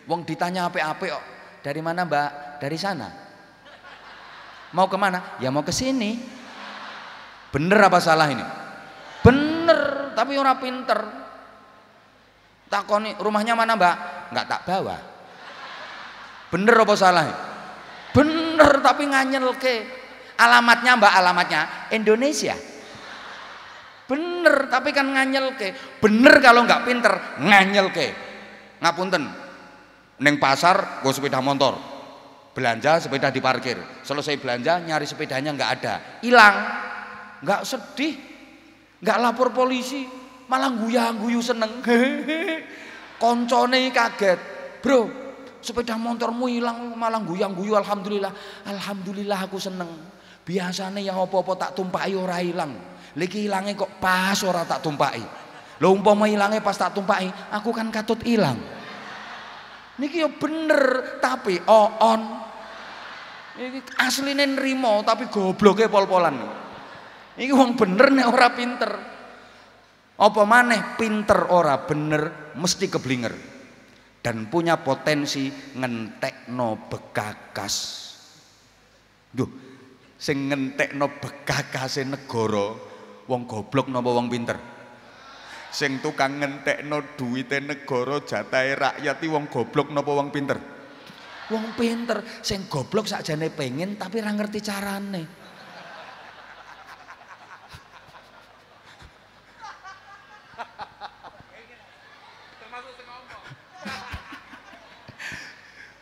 Wong ditanya apik-apik kok dari mana mbak? Dari sana. Mau kemana? Ya mau ke sini. Bener apa salah ini? Bener, tapi orang pinter. Takoni rumahnya mana mbak? Enggak tak bawa. Bener apa salah? Ini? Bener tapi nganyel ke. Alamatnya mbak alamatnya Indonesia. Bener tapi kan nganyel ke. Bener kalau nggak pinter nganyel ke. Ngapunten, Neng pasar gue sepeda motor. Belanja sepeda diparkir. Selesai belanja nyari sepedanya nggak ada, hilang. Nggak sedih, nggak lapor polisi, malah guyah guyu seneng. Koncone kaget, bro. Sepeda motormu hilang malah guyang guyu alhamdulillah. Alhamdulillah aku seneng. Biasanya yang opo-opo tak tumpai ora hilang. Lagi hilangnya kok pas ora tak tumpai. Lo umpama hilangnya pas tak tumpai, aku kan katut hilang. Niki yo bener tapi oh on. Niki asline nrimo tapi ya pol-polan. Niki uang bener nih ora pinter. Apa maneh pinter ora bener mesti keblinger dan punya potensi ngentekno bekakas. Duh, sing ngentekno bekakase negara wong goblok napa wong pinter? sing tukang ngentekno duwite negara jatahe rakyat wong goblok napa wong pinter wong pinter sing goblok sakjane pengen tapi ora ngerti carane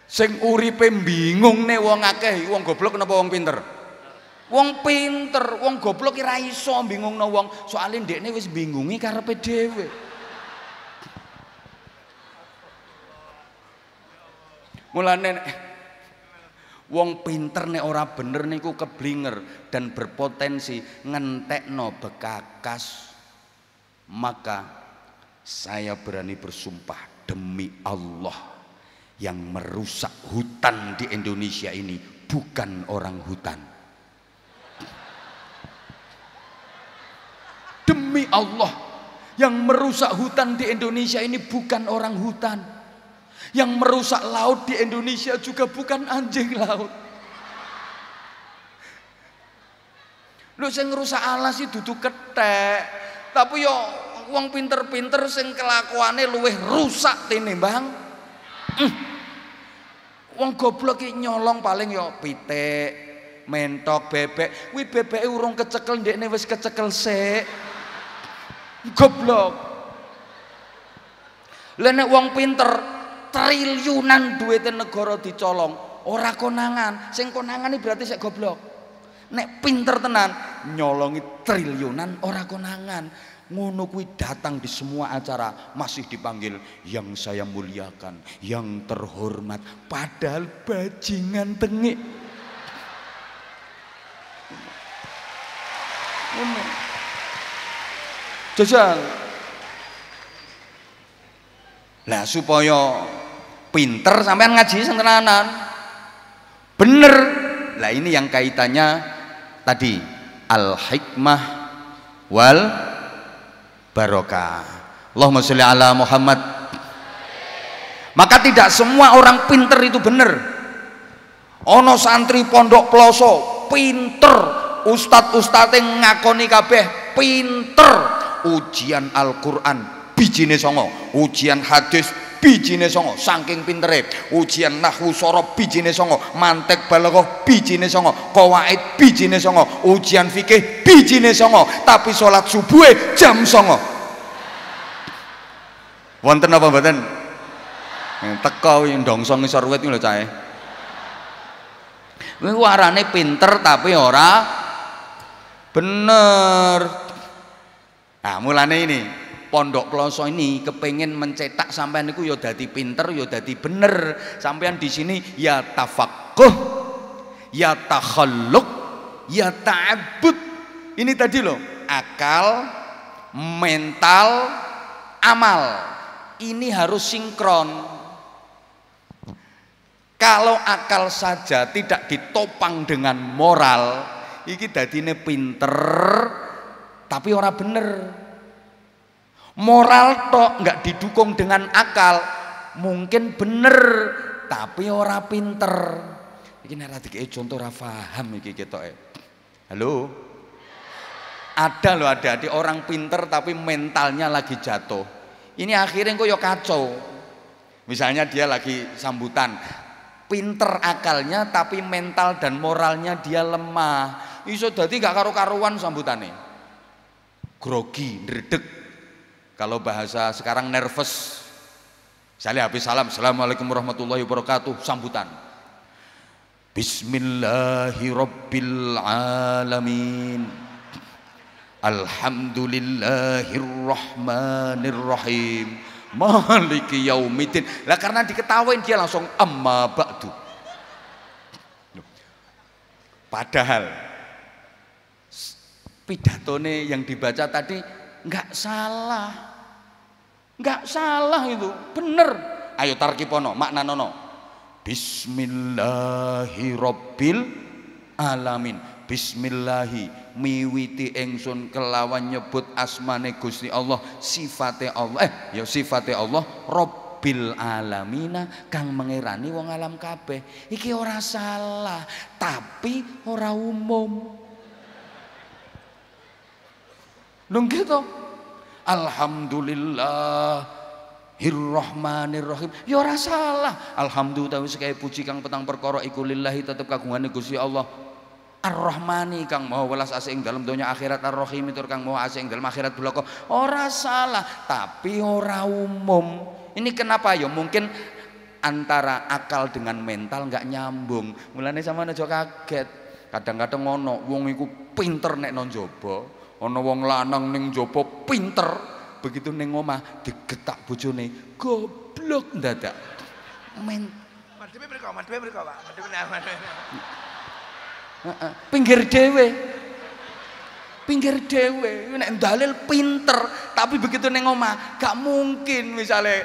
sing uripe bingung ne wong akeh wong goblok napa wong pinter Wong pinter, wong goblok ora iso bingungno wong, soalé ndekne wis bingungi karepe dhewe. Mulane wong pinter nek ora bener niku keblinger dan berpotensi ngentek ngentekno bekakas. Maka saya berani bersumpah demi Allah yang merusak hutan di Indonesia ini bukan orang hutan Demi Allah, yang merusak hutan di Indonesia ini bukan orang hutan. Yang merusak laut di Indonesia juga bukan anjing laut. Lu saya ngerusak alas itu tuh ketek. Tapi yo uang pinter-pinter sing kelakuannya luweh rusak tinimbang. Mm. uang goblok ini nyolong paling yo pitik, mentok bebek wih bebek urung kecekel ndekne wis kecekel se. Goblok. nenek uang wong pinter triliunan duitnya negara dicolong, ora konangan. Sing konangan ini berarti saya goblok. Nek pinter tenan nyolongi triliunan ora konangan. Ngono kuwi datang di semua acara masih dipanggil yang saya muliakan, yang terhormat, padahal bajingan tengik. Jajal. Lah supaya pinter sampai ngaji sing Bener. Lah ini yang kaitannya tadi al hikmah wal barokah. Allahumma sholli ala Muhammad. Maka tidak semua orang pinter itu bener, Ono santri pondok pelosok pinter, ustad ustate ngakoni kabeh pinter ujian Al-Qur'an bijine songo ujian hadis bijine songo saking pintere ujian nahwu sorop bijine songo mantek balaghah bijine songo qawaid bijine songo ujian fikih bijine songo tapi sholat subuhe jam songo wonten apa mboten eh, teko ndongso ngisor wit lho cahe eh. kuwi warane pinter tapi ora bener Nah, mulane ini Pondok Kloso ini kepengen mencetak sampean niku ya dadi pinter, ya dadi bener. Sampean di sini ya tafakuh ya takhalluq, ya but Ini tadi loh, akal, mental, amal. Ini harus sinkron. Kalau akal saja tidak ditopang dengan moral, iki dadine pinter, tapi orang bener. Moral tok nggak didukung dengan akal, mungkin bener tapi orang pinter. Iki nek ra contoh ora paham iki ketoke. Halo. Ada loh ada di orang pinter tapi mentalnya lagi jatuh. Ini akhirnya kok yo ya kacau. Misalnya dia lagi sambutan, pinter akalnya tapi mental dan moralnya dia lemah. Iso dadi gak karu-karuan sambutannya grogi, nerdek. Kalau bahasa sekarang nervous. Saya habis salam, Assalamualaikum warahmatullahi wabarakatuh, sambutan. Bismillahirrabbilalamin. Alhamdulillahirrahmanirrahim. Maliki yaumidin. Lah karena diketawain dia langsung amma ba'du. Padahal pidatone yang dibaca tadi nggak salah nggak salah itu bener ayo tarkipono makna nono Bismillahirobbil alamin Bismillahi miwiti engsun kelawan nyebut asmane Gusti Allah sifate Allah eh ya sifate Allah Robbil alamina kang mengerani wong alam kabeh iki ora salah tapi ora umum Dong gitu. Alhamdulillah. Hirrohmanirrohim. Ya ora salah. Alhamdulillah wis kaya puji kang petang perkara iku lillahi tetep kagungan Gusti Allah. Ar-Rahmani kang mau welas asing dalam dunia akhirat Ar-Rahim tur kang mau asing dalam akhirat belaka. Ora salah, tapi ora umum. Ini kenapa ya? Mungkin antara akal dengan mental nggak nyambung. Mulane sama aja kaget. Kadang-kadang ngono wong iku pinter nek nonjobo. Ana wong lanang ning jopo pinter, begitu ning omah digetak bojone, goblok dadak. Men. Madhepe mriku, madhepe mriku, Pak. Madhepe Heeh, pinggir dhewe. Pinggir dhewe, nek dalil pinter, tapi begitu ning omah gak mungkin misalnya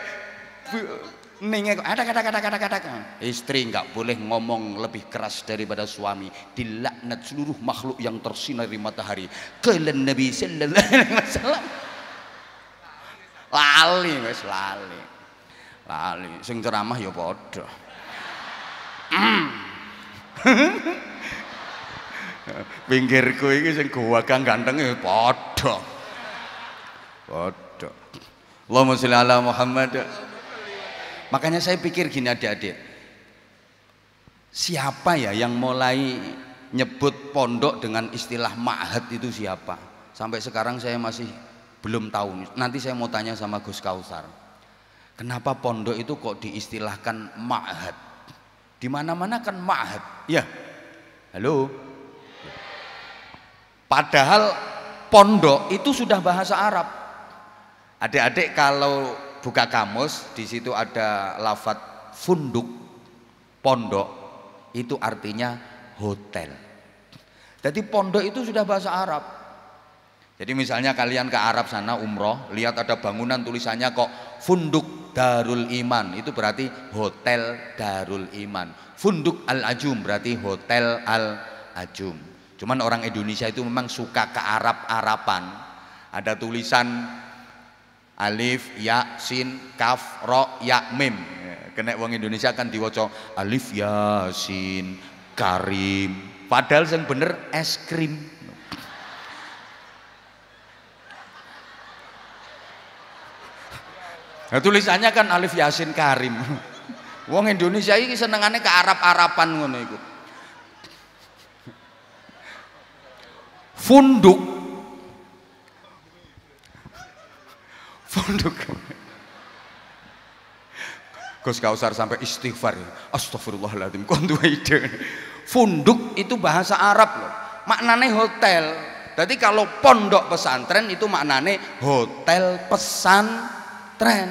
Ninge ada kata kata kata kata. Istri nggak boleh ngomong lebih keras daripada suami. Dilaknat seluruh makhluk yang tersinari matahari. Kalian Nabi sallallahu alaihi wasallam. Lali wis lali. Lali sing ceramah ya bodoh Mm. Pinggirku ini sing kang ganteng ya bodoh bodoh Allahumma sholli ala Muhammad. Makanya saya pikir gini adik-adik. Siapa ya yang mulai nyebut pondok dengan istilah ma'had itu siapa? Sampai sekarang saya masih belum tahu. Nanti saya mau tanya sama Gus Kausar. Kenapa pondok itu kok diistilahkan ma'had? Dimana mana-mana kan ma'had. Ya. Halo. Padahal pondok itu sudah bahasa Arab. Adik-adik kalau buka kamus, di situ ada lafat funduk, pondok, itu artinya hotel. Jadi pondok itu sudah bahasa Arab. Jadi misalnya kalian ke Arab sana umroh, lihat ada bangunan tulisannya kok funduk darul iman, itu berarti hotel darul iman. Funduk al-ajum berarti hotel al-ajum. Cuman orang Indonesia itu memang suka ke Arab-Arapan. Ada tulisan Alif, ya, sin, kaf, ro, ya, mim. Kena wong Indonesia kan diwocok alif, ya, sin, karim. Padahal yang bener es krim. Nah, tulisannya kan Alif Yasin Karim. Wong Indonesia ini senengannya ke Arab-Araban ngono iku. Funduk Pondok. Gus Kausar sampai istighfar. Ya. Astagfirullahaladzim. Kon ide. Funduk itu bahasa Arab loh. Maknane hotel. Jadi kalau pondok pesantren itu maknane hotel pesantren.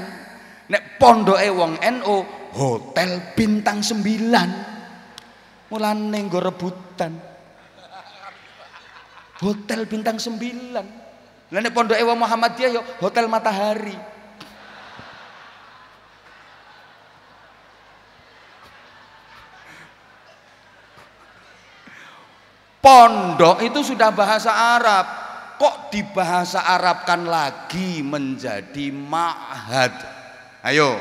Nek pondok Ewong NU hotel bintang sembilan. Mulane nggo rebutan. Hotel bintang sembilan. Lah nek pondoke wong Muhammadiyah yo Hotel Matahari. Pondok itu sudah bahasa Arab. Kok dibahasa Arabkan lagi menjadi ma'had? Ayo.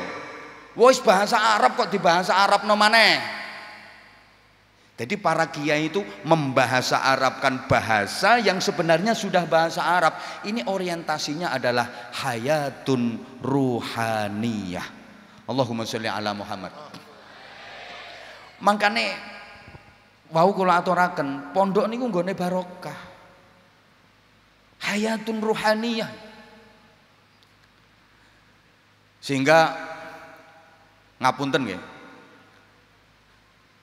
Wis bahasa Arab kok dibahasa Arab no jadi para kiai itu membahasa Arabkan bahasa yang sebenarnya sudah bahasa Arab. Ini orientasinya adalah hayatun ruhaniyah. Allahumma sholli ala Muhammad. Makanya wau kula aturaken, pondok niku nggone barokah. Hayatun ruhaniyah. Sehingga ngapunten nggih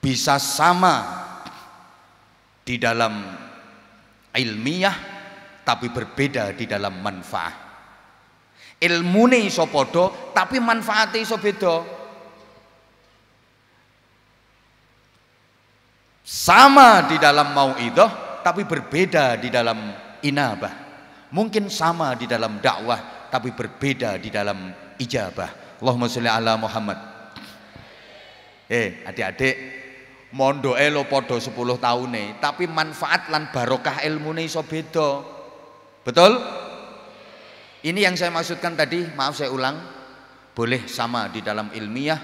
bisa sama di dalam ilmiah tapi berbeda di dalam manfaat. ini iso padha tapi manfaatnya iso beda. Sama di dalam mau itu, tapi berbeda di dalam inabah. Mungkin sama di dalam dakwah tapi berbeda di dalam ijabah. Allahumma sholli ala Muhammad. Eh, adik-adik, Mondo podo sepuluh 10 nih tapi manfaat lan barokah ilmu nih sobedo, Betul? Ini yang saya maksudkan tadi, maaf saya ulang, boleh sama di dalam ilmiah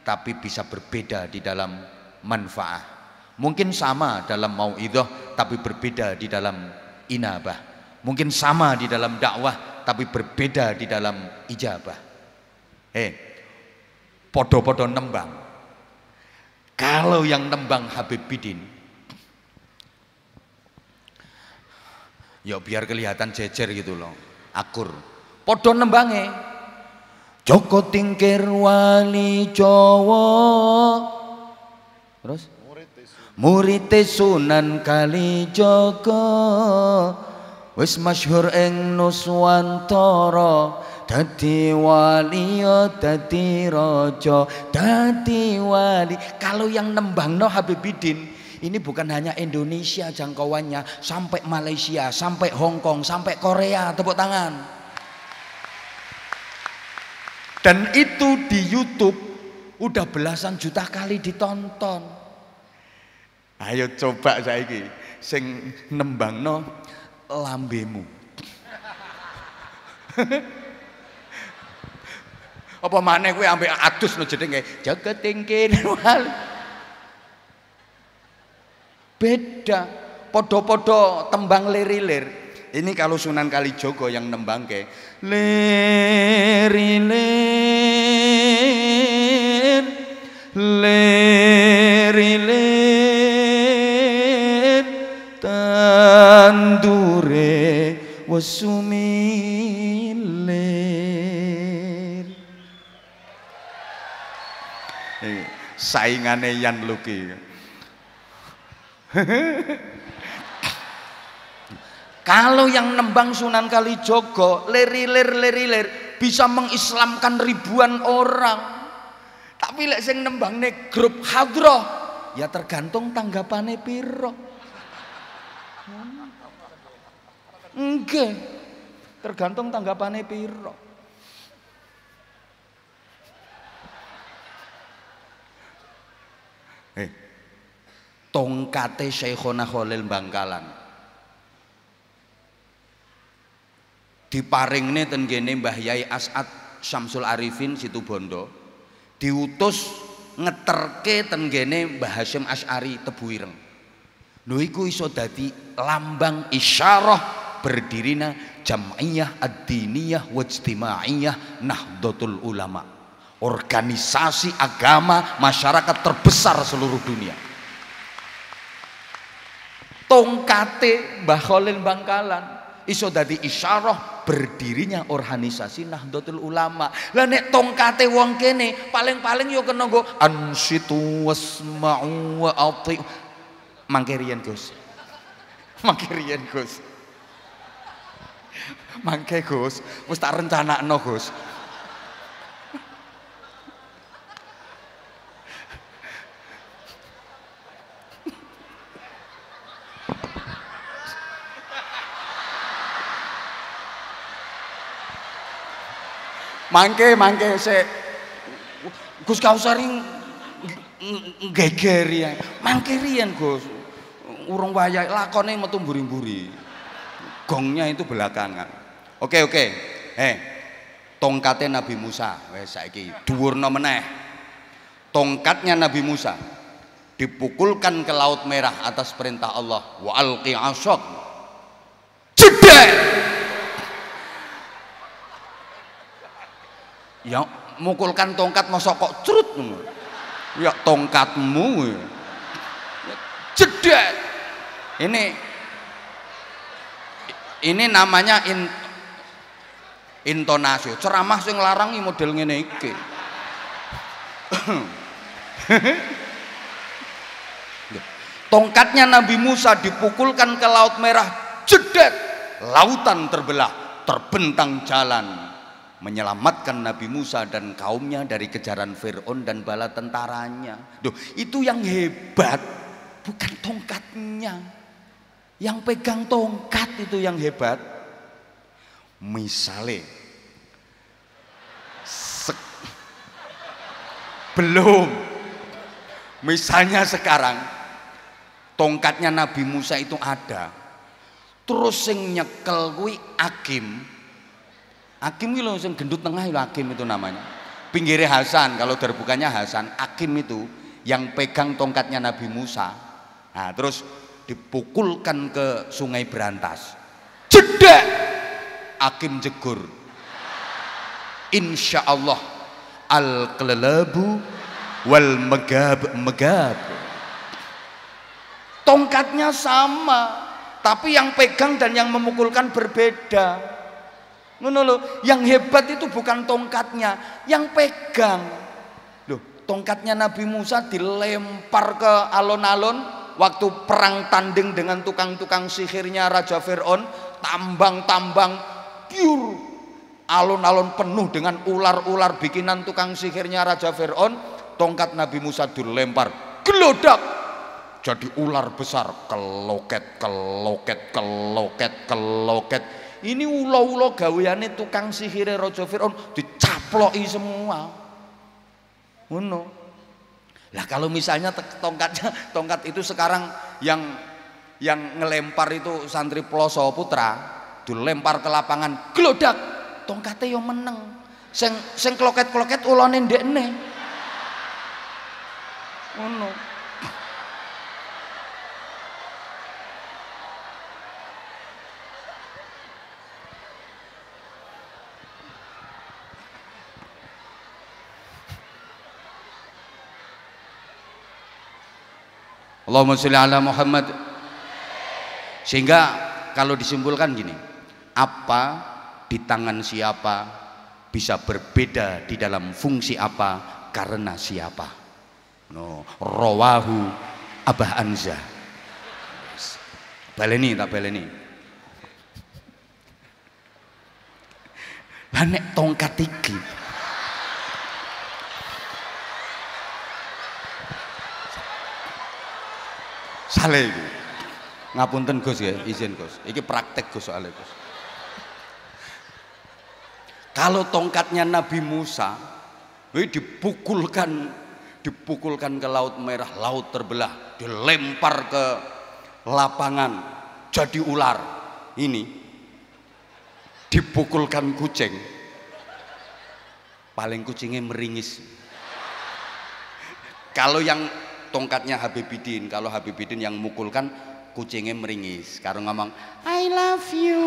tapi bisa berbeda di dalam manfaat. Mungkin sama dalam mau idoh, tapi berbeda di dalam inabah. Mungkin sama di dalam dakwah tapi berbeda di dalam ijabah. Eh, podo-podo nembang. Kalau yang nembang Habib Bidin, ya biar kelihatan jejer gitu loh, akur. Podo nembange. Joko tingkir wali Jowo, Terus? Murite Sunan Joko wis masyhur ing Nuswantoro dadi waliya dadi rojo, dadi wali kalau yang nembang no Habibidin ini bukan hanya Indonesia jangkauannya sampai Malaysia sampai Hong Kong sampai Korea tepuk tangan dan itu di YouTube udah belasan juta kali ditonton. Ayo coba saiki sing nembang no lambemu. Apa gue ambil atus lo jadi nggak jaga tinggi wal. Beda. Podo-podo tembang lirilir. Ini kalau Sunan Kalijogo yang nembang ke lirilir lirilir tandure wasumi saingane Yan Luki. Kalau yang nembang Sunan Kalijogo, lerilir lerilir bisa mengislamkan ribuan orang. Tapi lek sing nembangne grup hadroh, ya tergantung tanggapane piro. Enggak. Tergantung tanggapane piro. Eh, tongkate Syekhona Khalil Bangkalan. Diparingne ten kene Mbah Yai As'ad Syamsul Arifin situ bondo diutus ngeterke ten kene Mbah Hasyim Asy'ari Tebu Ireng. Lho iku iso dadi lambang isyarah berdirinya Jam'iyah Ad-Diniyah Wajtimaiyah Nahdlatul Ulama organisasi agama masyarakat terbesar seluruh dunia tongkate Mbah Khalil Bangkalan iso dadi isyarah berdirinya organisasi Nahdlatul Ulama. Lah nek tongkate wong kene paling-paling yo kena go ansitu wasma'u wa ati. Mangke riyen Gus. Mangke riyen Gus. Mangke Gus, wis tak rencanakno Gus. mangke mangke se Gus Kausari geger ya mangke rian Gus urung waya lakone metu buri buri gongnya itu belakangan oke oke eh tongkatnya Nabi Musa wes saiki dhuwurna meneh tongkatnya Nabi Musa dipukulkan ke laut merah atas perintah Allah wa alqi asyak Cedek! Ya mukulkan tongkat mosok kok cerut Ya tongkatmu. Ya. Jedet. Ini ini namanya in, intonasi. Ceramah sing larangi model ngene iki. Tongkatnya Nabi Musa dipukulkan ke Laut Merah, jedet, lautan terbelah, terbentang jalan menyelamatkan Nabi Musa dan kaumnya dari kejaran Fir'aun dan bala tentaranya. Duh, itu yang hebat, bukan tongkatnya. Yang pegang tongkat itu yang hebat. Misalnya, belum. Misalnya sekarang, tongkatnya Nabi Musa itu ada. Terus yang nyekel Akim Hakim itu langsung gendut tengah itu hakim itu namanya. Pinggirnya Hasan, kalau terbukanya Hasan, hakim itu yang pegang tongkatnya Nabi Musa. Nah, terus dipukulkan ke sungai Berantas. Jedek! Hakim jegur. Insya Allah al kelelabu wal megab megab. Tongkatnya sama, tapi yang pegang dan yang memukulkan berbeda. Ngono yang hebat itu bukan tongkatnya, yang pegang. Loh, tongkatnya Nabi Musa dilempar ke alon-alon waktu perang tanding dengan tukang-tukang sihirnya Raja Fir'aun, tambang-tambang pure alon-alon penuh dengan ular-ular bikinan tukang sihirnya Raja Fir'aun, tongkat Nabi Musa dilempar, gelodak jadi ular besar keloket keloket keloket keloket ini ulo-ulo gaweane tukang sihire Raja Firaun dicaploki semua. Ngono. Lah kalau misalnya tongkatnya tongkat itu sekarang yang yang ngelempar itu santri Ploso Putra dilempar ke lapangan glodak tongkatnya yang meneng sing sing kloket-kloket ulane ndekne ngono oh Allahumma sholli ala Muhammad sehingga kalau disimpulkan gini apa di tangan siapa bisa berbeda di dalam fungsi apa karena siapa no rawahu Abah Anza baleni tak baleni Banyak tongkat tinggi. Saleh itu Ngapunten Gus ya, izin Gus. ini praktek Gus soalnya Gus. Kalau tongkatnya Nabi Musa ini dipukulkan dipukulkan ke laut merah, laut terbelah, dilempar ke lapangan jadi ular. Ini dipukulkan kucing. Paling kucingnya meringis. Kalau yang tongkatnya Habibidin. Kalau Habibidin yang mukulkan kucingnya meringis. Sekarang ngomong, I love you.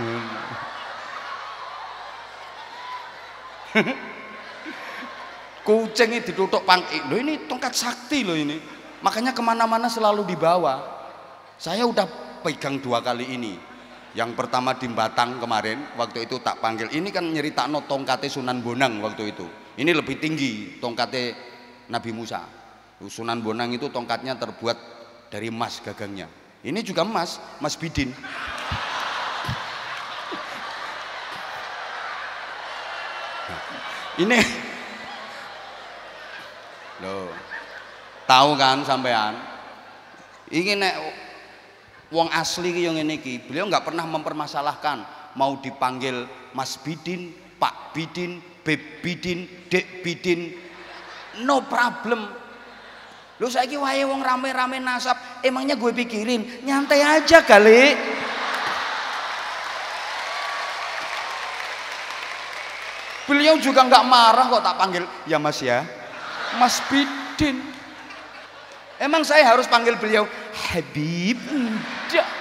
Hmm. Kucingnya ditutup pangki. Eh, loh ini tongkat sakti loh ini. Makanya kemana-mana selalu dibawa. Saya udah pegang dua kali ini. Yang pertama di Batang kemarin, waktu itu tak panggil. Ini kan nyerita no tongkatnya Sunan Bonang waktu itu. Ini lebih tinggi tongkatnya Nabi Musa. Sunan Bonang itu tongkatnya terbuat dari emas gagangnya. Ini juga emas, emas bidin. Ini Loh. Tahu kan sampean? Ini nek wong asli yang ini ki, beliau nggak pernah mempermasalahkan mau dipanggil Mas Bidin, Pak Bidin, Beb Bidin, Dek Bidin. No problem. Lu ki wae wong rame-rame nasab, emangnya gue pikirin, nyantai aja kali. Beliau juga nggak marah kok tak panggil, ya Mas ya. Mas Bidin. Emang saya harus panggil beliau Habib? Enggak.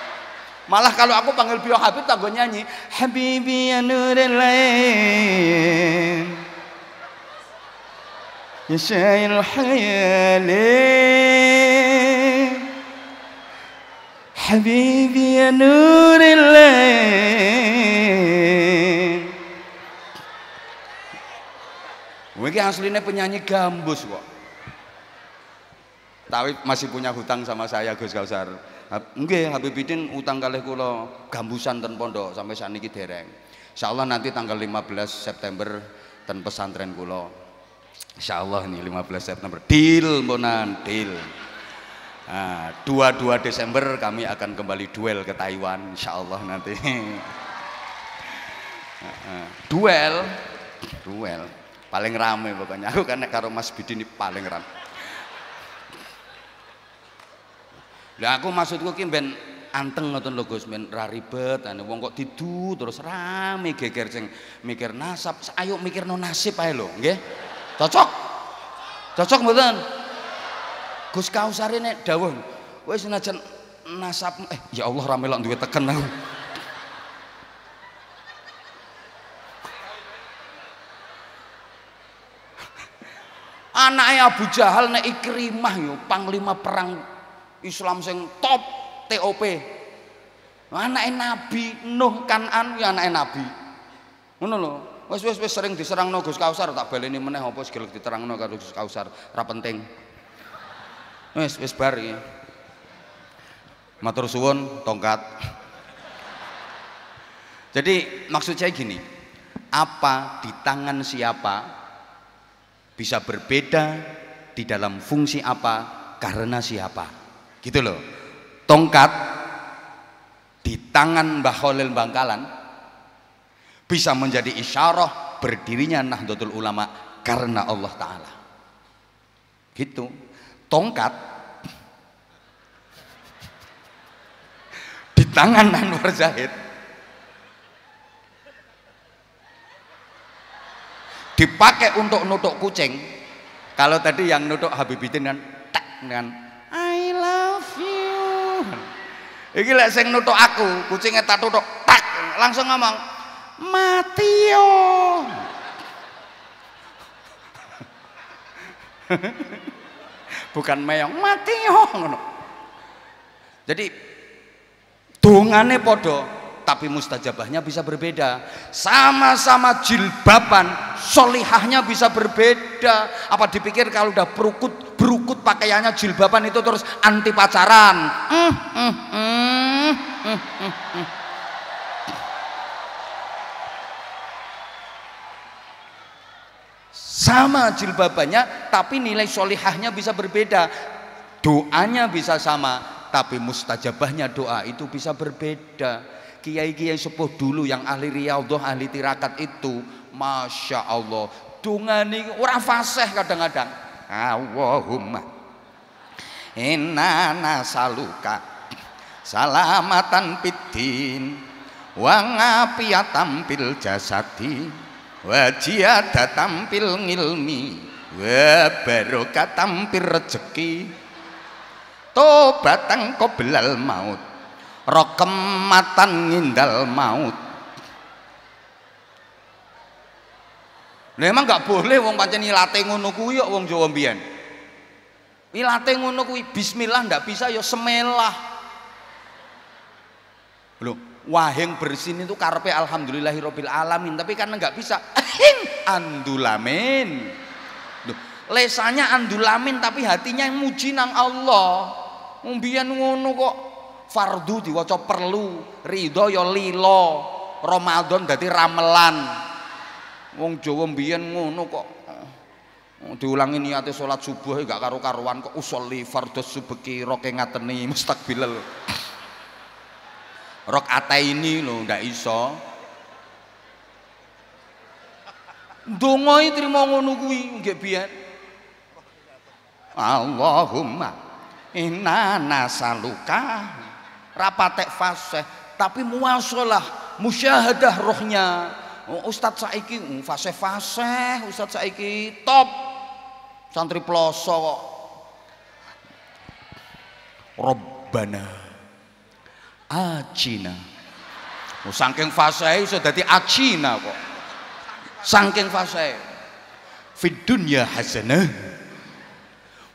Malah kalau aku panggil Bio Habib tak gue nyanyi Habibi Nurilain, nuril lain Ya Nurilain, ya hayali Habibi ya lain aslinya penyanyi gambus kok tapi masih punya hutang sama saya Gus Kausar oke Habib Bidin utang kali kula gambusan dan pondok sampai ini dereng Allah nanti tanggal 15 September ten pesantren Insya Allah nih 15 September deal monan deal Nah, 22 Desember kami akan kembali duel ke Taiwan Insya Allah nanti duel duel paling rame pokoknya aku kan karo Mas Bidin ini paling rame Lah aku maksudku ki ben anteng ngoten lho Gus men ra ribet ane wong kok didu terus rame geger sing mikir nasab ayo no nasib ae lho nggih cocok cocok mboten Gus kausare nek dawuh wis senajan nasab eh ya Allah rame lak duwe teken aku anaknya Abu Jahal nek Ikrimah yo panglima perang Islam sing top TOP. anak Nabi Nuh kan anu ya anak Nabi. Ngono lho. Wis wis wis sering diserang Gus Kausar tak baleni meneh apa segel diterangno karo Gus Kausar, Wes penting. Wis wis bar iki. Matur suwun tongkat. Jadi maksud saya gini, apa di tangan siapa bisa berbeda di dalam fungsi apa karena siapa. Gitu loh. Tongkat di tangan Mbah Khalil Bangkalan bisa menjadi isyarah berdirinya Nahdlatul Ulama karena Allah Ta'ala. Gitu. Tongkat di tangan Anwar Zahid dipakai untuk nutuk kucing. Kalau tadi yang nutuk Habibitin kan tek dengan Iki lek sing nutuk aku, kucinge tak tutuk, tak langsung ngomong, "Mati yo." Bukan meong, mati yo Jadi dungane podo tapi mustajabahnya bisa berbeda sama-sama jilbaban solihahnya bisa berbeda apa dipikir kalau udah berukut berukut pakaiannya jilbaban itu terus anti pacaran mm, mm, mm. Sama jilbabannya, tapi nilai solihahnya bisa berbeda. Doanya bisa sama, tapi mustajabahnya doa itu bisa berbeda. Kiai-kiai sepuh dulu yang ahli riyadhah, ahli tirakat itu, masya Allah, dungani orang fasih kadang-kadang. Allahumma inna nasaluka salamatan pitin, wa ngapiatam tampil jasadi wa jiadatam ngilmi wa barokatam rezeki tobatang qoblal maut rokematan ngindal maut memang emang gak boleh wong pancen ilate ngono kuwi wong Jawa mbiyen. Ilate ngono bismillah ndak bisa ya semelah. Loh, waheng bersin itu karpe alhamdulillahirobbil alamin, tapi karena nggak bisa andulamin. Loh, lesanya andulamin tapi hatinya yang muji nang Allah. Mumbian ngono kok fardu diwaca perlu, ridho yo ya lilo, Ramadan dadi ramelan. Wong Jawa mbiyen ngono kok eh, diulangi niate sholat subuh e gak karu karuan kok usolli fardhu subuh roke ngateni mustakbilal. Rok atai ini lo ndak iso. dongoi terima ngono kuwi nggih biyen. Allahumma inna nasaluka rapatek fase, tapi muasalah musyahadah rohnya oh, Ustadz saiki fase hmm, fase, Ustadz saiki top santri pelosok, kok Rabbana Acina. Oh, saking fasai sudah jadi acina kok. Saking fasai. Fid dunya hasanah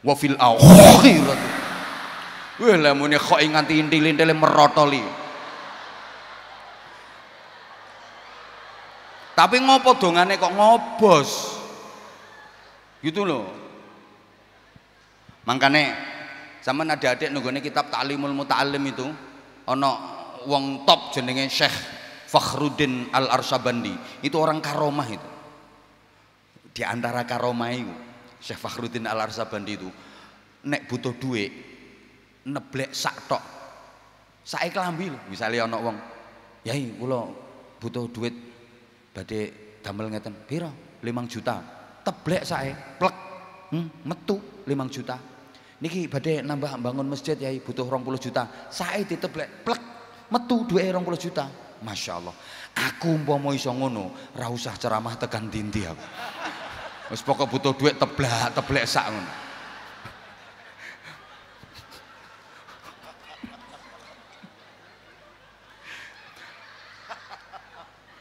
wa fil akhirah. Wih lamune kok nganti intil-intile merotoli. Tapi ngopo dongane kok ngobos? Gitu loh. Mangkane, zaman ada adik nunggone kitab Ta'limul mutaalim itu, ono wong top jenenge Syekh Fakhruddin Al Arsabandi itu orang karomah itu di antara karomah itu Syekh Fakhruddin Al Arsabandi itu nek butuh duit neblek sak tok sae klambi misalnya ono wong yai kula butuh duit badhe damel ngeten pira 5 juta teblek sae plek hmm, metu 5 juta Niki badai nambah bangun masjid ya butuh rong puluh juta. Saya diteblek plek metu dua rong puluh juta. Masya Allah. Aku mau iso ngono, ra usah ceramah tekan dinti aku. Wis pokok butuh duit teblak, teblek sak ngono.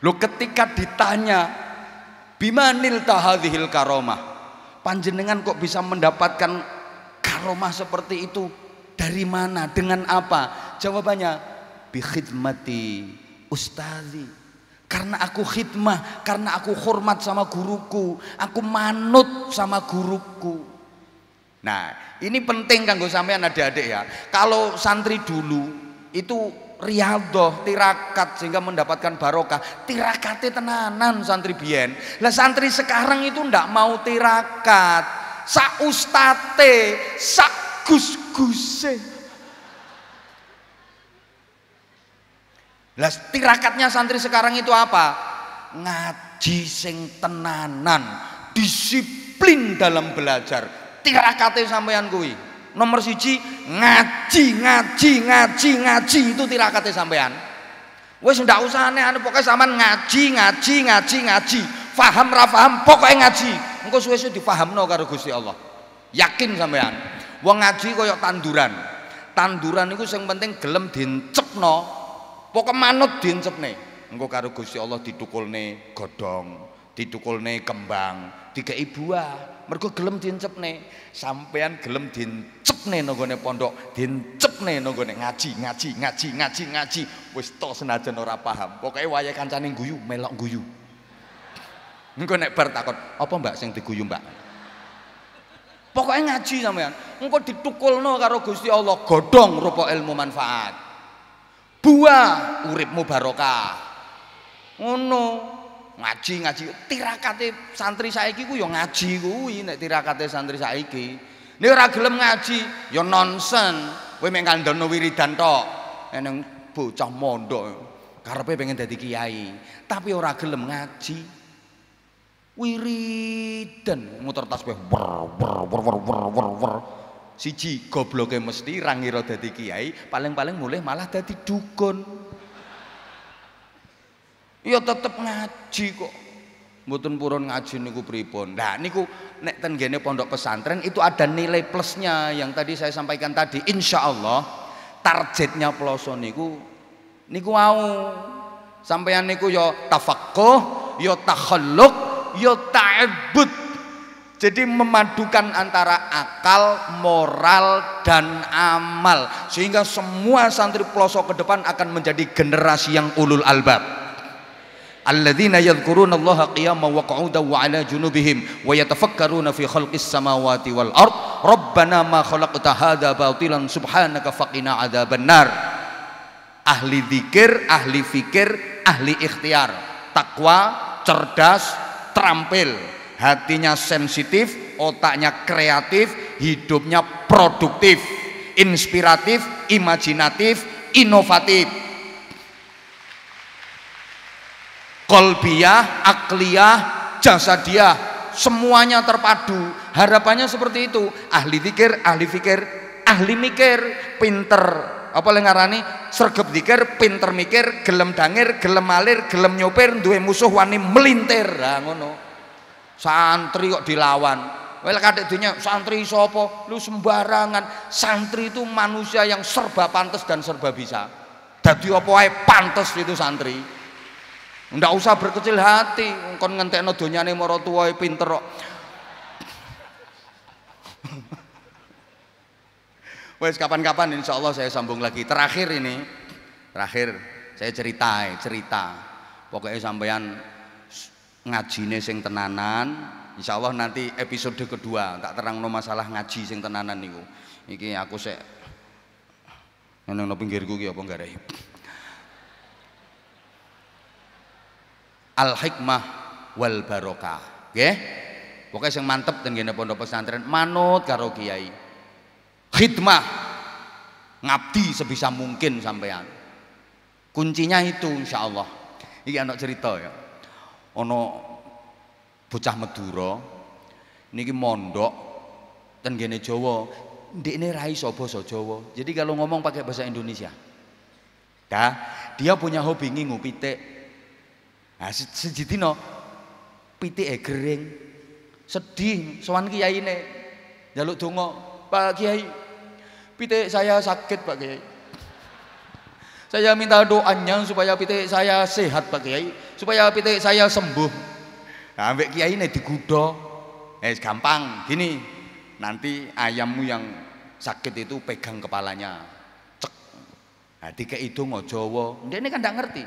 Lo ketika ditanya bimanil tahadhil karomah, panjenengan kok bisa mendapatkan rumah seperti itu dari mana, dengan apa? Jawabannya bikhidmati ustazi. Karena aku khidmah, karena aku hormat sama guruku, aku manut sama guruku. Nah, ini penting kanggo sampean adik-adik ya. Kalau santri dulu itu riadoh tirakat sehingga mendapatkan barokah tirakatnya tenanan santri bien. lah santri sekarang itu ndak mau tirakat sak ustate, sak gus-guse. Lah tirakatnya santri sekarang itu apa? Ngaji sing tenanan, disiplin dalam belajar. Tirakate sampean kuwi. Nomor siji ngaji, ngaji, ngaji, ngaji itu tirakate sampean. Wes ndak usah aneh-aneh pokoknya sampean ngaji, ngaji, ngaji, ngaji. Faham ra faham pokoknya ngaji. Engko suwe-suwe dipaham no karo Gusti Allah. Yakin sampean. Wong ngaji koyok tanduran. Tanduran niku yang penting gelem no, pokok manut nih. Engko karo Gusti Allah nih, godong, godhong, nih kembang, dikei buah mergo gelem nih, sampean gelem nogo nenggone pondok diencepne nenggone ngaji ngaji ngaji ngaji ngaji wis to senajan ora paham pokoke wayahe kancane guyu melok guyu engko nek bar takon apa mbak sing diguyu mbak pokoknya ngaji sampean engko ditukulno karo Gusti Allah godhong rupa ilmu manfaat buah uripmu barokah ngono oh ngaji ngaji tirakate santri saiki ku yo ya ngaji kuwi nek tirakate santri saiki nek ora gelem ngaji yo ya nonsen kowe mek kandhono wiridan tok eneng bocah mondok karepe pengen dadi kiai tapi ora gelem ngaji wiridan muter tas wer wer wer wer wer wer, siji gobloke mesti ra ngira dadi kiai paling-paling mulih malah dadi dukun Ya tetep ngaji kok. Mboten purun ngaji niku pripun. Nah, niku nek gene pondok pesantren itu ada nilai plusnya yang tadi saya sampaikan tadi. Insya Allah targetnya peloso niku niku mau sampean niku yo ya tafaqquh, yo ya takhalluq, yo ya ta'abbud. Jadi memadukan antara akal, moral, dan amal. Sehingga semua santri pelosok ke depan akan menjadi generasi yang ulul albab alladzina yadhkuruna Allah qiyaman wa qu'udan wa 'ala junubihim wa yatafakkaruna fi khalqis samawati wal ard rabbana ma khalaqta hadza batilan subhanaka faqina benar. ahli zikir ahli fikir ahli ikhtiar takwa cerdas terampil hatinya sensitif otaknya kreatif hidupnya produktif inspiratif imajinatif inovatif kolbiah, akliyah, jasadiah, semuanya terpadu. Harapannya seperti itu. Ahli pikir, ahli pikir, ahli mikir, pinter. Apa yang ngarani? Sergep dikir, pinter mikir, gelem dangir, gelem malir, gelem nyopir, duwe musuh wani melintir. Nah, ngono. Santri kok dilawan. Wel kadek dunia santri sopo, lu sembarangan. Santri itu manusia yang serba pantas dan serba bisa. Dadi apa pantas itu santri. Ndak usah berkecil hati, kon ngentekno donyane mara tuwae ya pinter kok. Wes kapan-kapan insya Allah saya sambung lagi. Terakhir ini, terakhir saya cerita, cerita. Pokoknya sampean ngajine sing tenanan, Insya Allah nanti episode kedua tak terang no masalah ngaji sing tenanan niku. Iki aku se, neng nang pinggirku gitu apa gak al hikmah wal barokah oke? pokoke sing mantep dan ngene pondok pesantren manut karo kiai khidmah ngabdi sebisa mungkin sampean kuncinya itu insya Allah. Ini anak cerita ya Ono, bocah Madura niki mondok ten jowo, Jawa ini Rai sobo so Jawa jadi kalau ngomong pakai bahasa Indonesia dah dia punya hobi ngingu pitik Ha nah, siji dina pitike gering. Sedih sowan kiyaine. Jaluk donga, Pak Kiai. Pitik saya sakit, Pak Kiai. Saya minta doanya supaya pitik saya sehat, Pak Kiai. Supaya pitik saya sembuh. Nah, ambek kiai ini digudo. Eh gampang, gini. Nanti ayammu yang sakit itu pegang kepalanya. Cek. Nah, tiga itu ngojowo. Dia ini kan tidak ngerti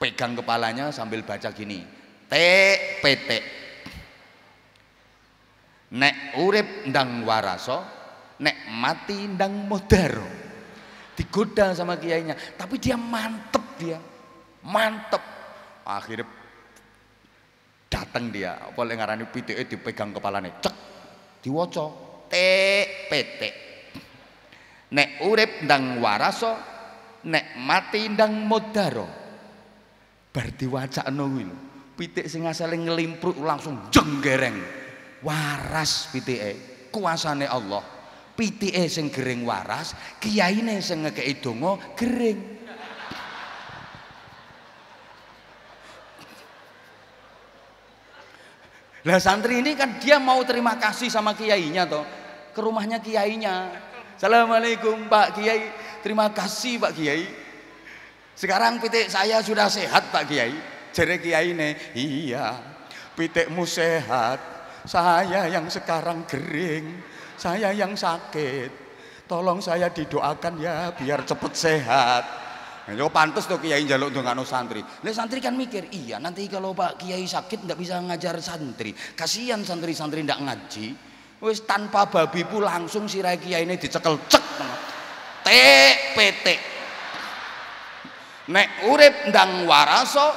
pegang kepalanya sambil baca gini TPT nek urip ndang waraso nek mati ndang modaro digoda sama kiainya tapi dia mantep dia mantep akhirnya datang dia boleh ngarani PTE dipegang kepalanya cek diwoco TPT nek urip ndang waraso nek mati ndang modero berarti diwacakno kuwi lho. Pitik sing asale ngelimpruk langsung jenggereng. Waras pitike, kuasane Allah. Pitike sing gering waras, kiyaine sing ngekeki donga gering. Lah santri ini kan dia mau terima kasih sama kiainya toh. Ke rumahnya kiainya. Assalamualaikum Pak Kiai. Terima kasih Pak Kiai sekarang pitik saya sudah sehat Pak Kiai. Jere Kiai ini, iya pitikmu sehat. Saya yang sekarang kering saya yang sakit. Tolong saya didoakan ya biar cepat sehat. Yo pantas tuh kiai jaluk dengan santri. Lah santri kan mikir, iya nanti kalau Pak Kiai sakit nggak bisa ngajar santri. Kasihan santri-santri nggak ngaji. wes tanpa babi pun langsung si kiai ini dicekel cek. TPT nek urip ndang waraso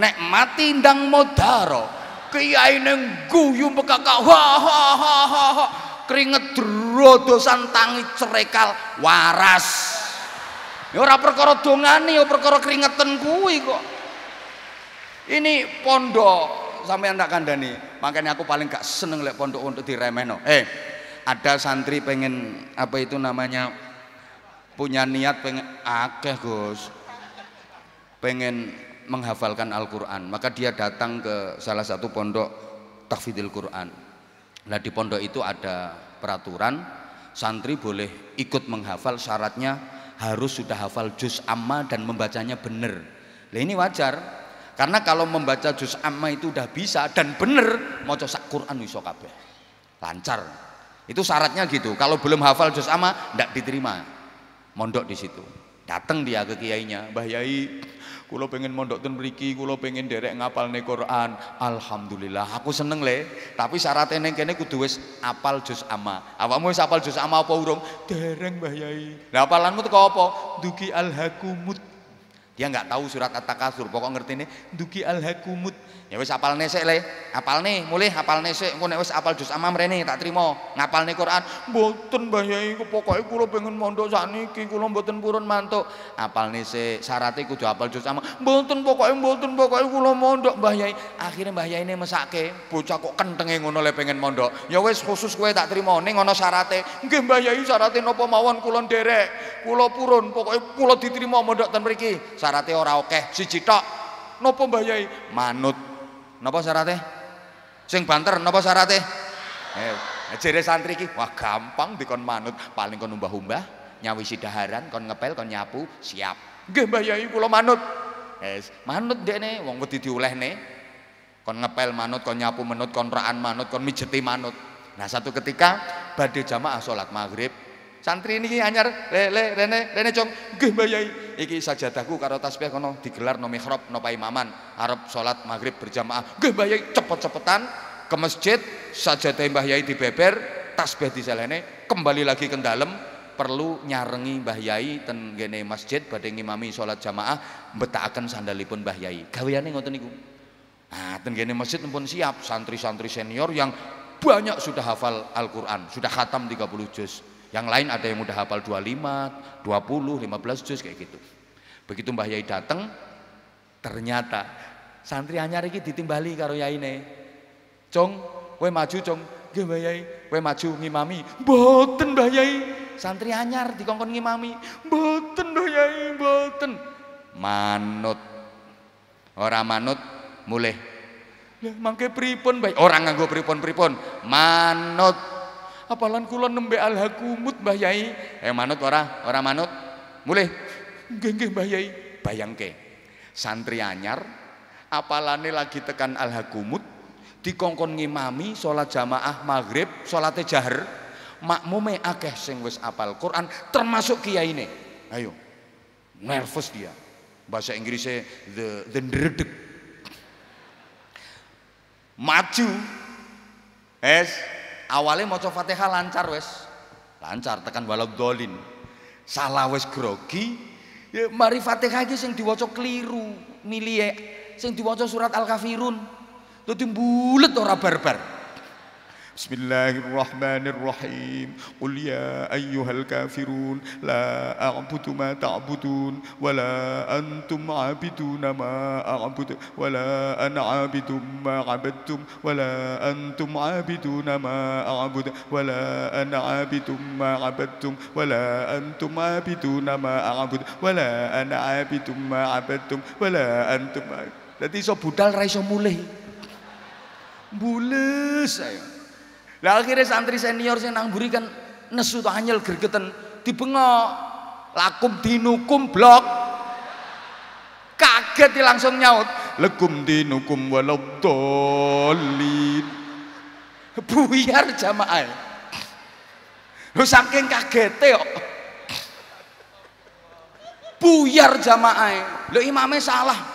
nek mati ndang modaro kiai neng guyu bekakak ha ha ha ha, keringet drodosan tangi cerekal waras ini ya orang perkara dongani, orang ya perkara keringetan kuwi kok ini pondok sampai anda kandani makanya aku paling gak seneng lihat pondok untuk diremeno. eh ada santri pengen apa itu namanya punya niat pengen akeh Gus pengen menghafalkan Al-Quran maka dia datang ke salah satu pondok tahfidil Quran nah di pondok itu ada peraturan santri boleh ikut menghafal syaratnya harus sudah hafal juz amma dan membacanya benar nah ini wajar karena kalau membaca juz amma itu udah bisa dan benar mau coba Quran iso kabeh lancar itu syaratnya gitu kalau belum hafal juz amma tidak diterima mondok di situ datang dia ke kiainya Bahyai. Kulo pengen mondok ten gue kulo pengen derek ngapal Quran. Alhamdulillah, aku seneng le. Tapi syaratnya neng kene kudu wis apal juz ama. Apa mau apal juz ama apa urung? Dereng Mbah Nah apalanmu tuh apa? Duki alhakumut. Dia nggak tahu surat At-Takasur, pokok ngerti nih. Duki alhakumut Ya wis apalne sik le, nih mulih apal nese, Engko nek wis apal juz amam mrene tak terima, ngapal nih Quran, boten bayai Yai pokoknya pokoke kula pengen mondok sakniki, kula boten purun mantuk. Apalne sik, syaraté kudu apal juz amma. pokoknya boten pokoknya pokoke kula mondok bayai akhirnya bayai ini mesake, bocah kok kentenge ngono le pengen mondok. Ya wis khusus kue tak terima ning ngono syaratnya, Nggih bayai syaratnya nopo napa mawon kula nderek. buron purun, pokoke kulo diterima mondok ten beriki Syaraté ora oke, si tok. nopo bayai Manut Napa syaratnya? Sing banter napa syaratnya? Eh, jere santri ki wah gampang dikon manut, paling kon umbah-umbah, nyawisi daharan, kon ngepel, kon nyapu, siap. Nggih Mbah Yai kula manut. Yes, manut dekne wong wedi diolehne. Kon ngepel manut, kon nyapu manut, kon raan manut, kon mijeti manut. Nah, satu ketika badhe jamaah salat maghrib Santri ini, anyar le le rene rene cong gih bayai Yai. Iki sajadahku karo tasbih kono digelar no mihrab no paimaman arep sholat maghrib berjamaah. gih bayai cepet-cepetan ke masjid sajadah Mbah Yai beber, tasbih di diselene kembali lagi ke dalam perlu nyarengi Mbah Yai ten masjid badhe ngimami sholat jamaah betakan sandalipun Mbah Yai. Gaweane ngoten niku. Nah, ten gene masjid pun siap santri-santri senior yang banyak sudah hafal Al-Qur'an, sudah khatam 30 juz. Yang lain ada yang udah hafal 25, 20, 15 juz kayak gitu. Begitu Mbah Yai datang, ternyata santri anyar iki ditimbali karo yaine. Cong, kowe maju cong. Nggih Mbah Yai, kowe maju ngimami. Mboten Mbah Yai. Santri anyar dikongkon ngimami. Mboten Mbah Yai, mboten. Manut. Ora manut mulih. Lah mangke pripun Mbah? Ora nganggo pripun-pripun. Manut apalan kula nembe alhakumut Mbah Yai. Eh manut ora? Ora manut? Mulih. Nggih nggih Mbah Yai. Bayangke. Santri anyar apalane lagi tekan alhakumut dikongkon ngimami solat jamaah maghrib solat jahar makmume akeh sing wis apal Quran termasuk Kiai ini, Ayo. Nervous dia. Bahasa Inggrisnya the the ndredeg. Maju. Es awalnya mau fatihah lancar wes lancar tekan walau dolin salah wes grogi ya, mari fatihah aja sing diwaca keliru milie sing diwaca surat al kafirun tuh bulet ora barbar بسم الله الرحمن الرحيم قل يا أيها الكافرون لا أعبد ما تعبدون ولا أنتم عابدون ما أعبد ولا أنا عابد ما عبدتم ولا أنتم عابدون ما أعبد ولا أنا عابد ما عبدتم ولا أنتم عابدون ما أعبد ولا أنا عابد ما عبدتم ولا أنتم Jadi iso budal ra iso mulih. Mules saya. Lah akhirnya santri senior sing nang buri kan nesu to anyel di dibengok. Lakum dinukum blok. Kaget langsung nyaut. Lekum dinukum walau dolin. Buyar jamaah. Lu saking kaget yo Buyar jamaah. Lu imamnya salah.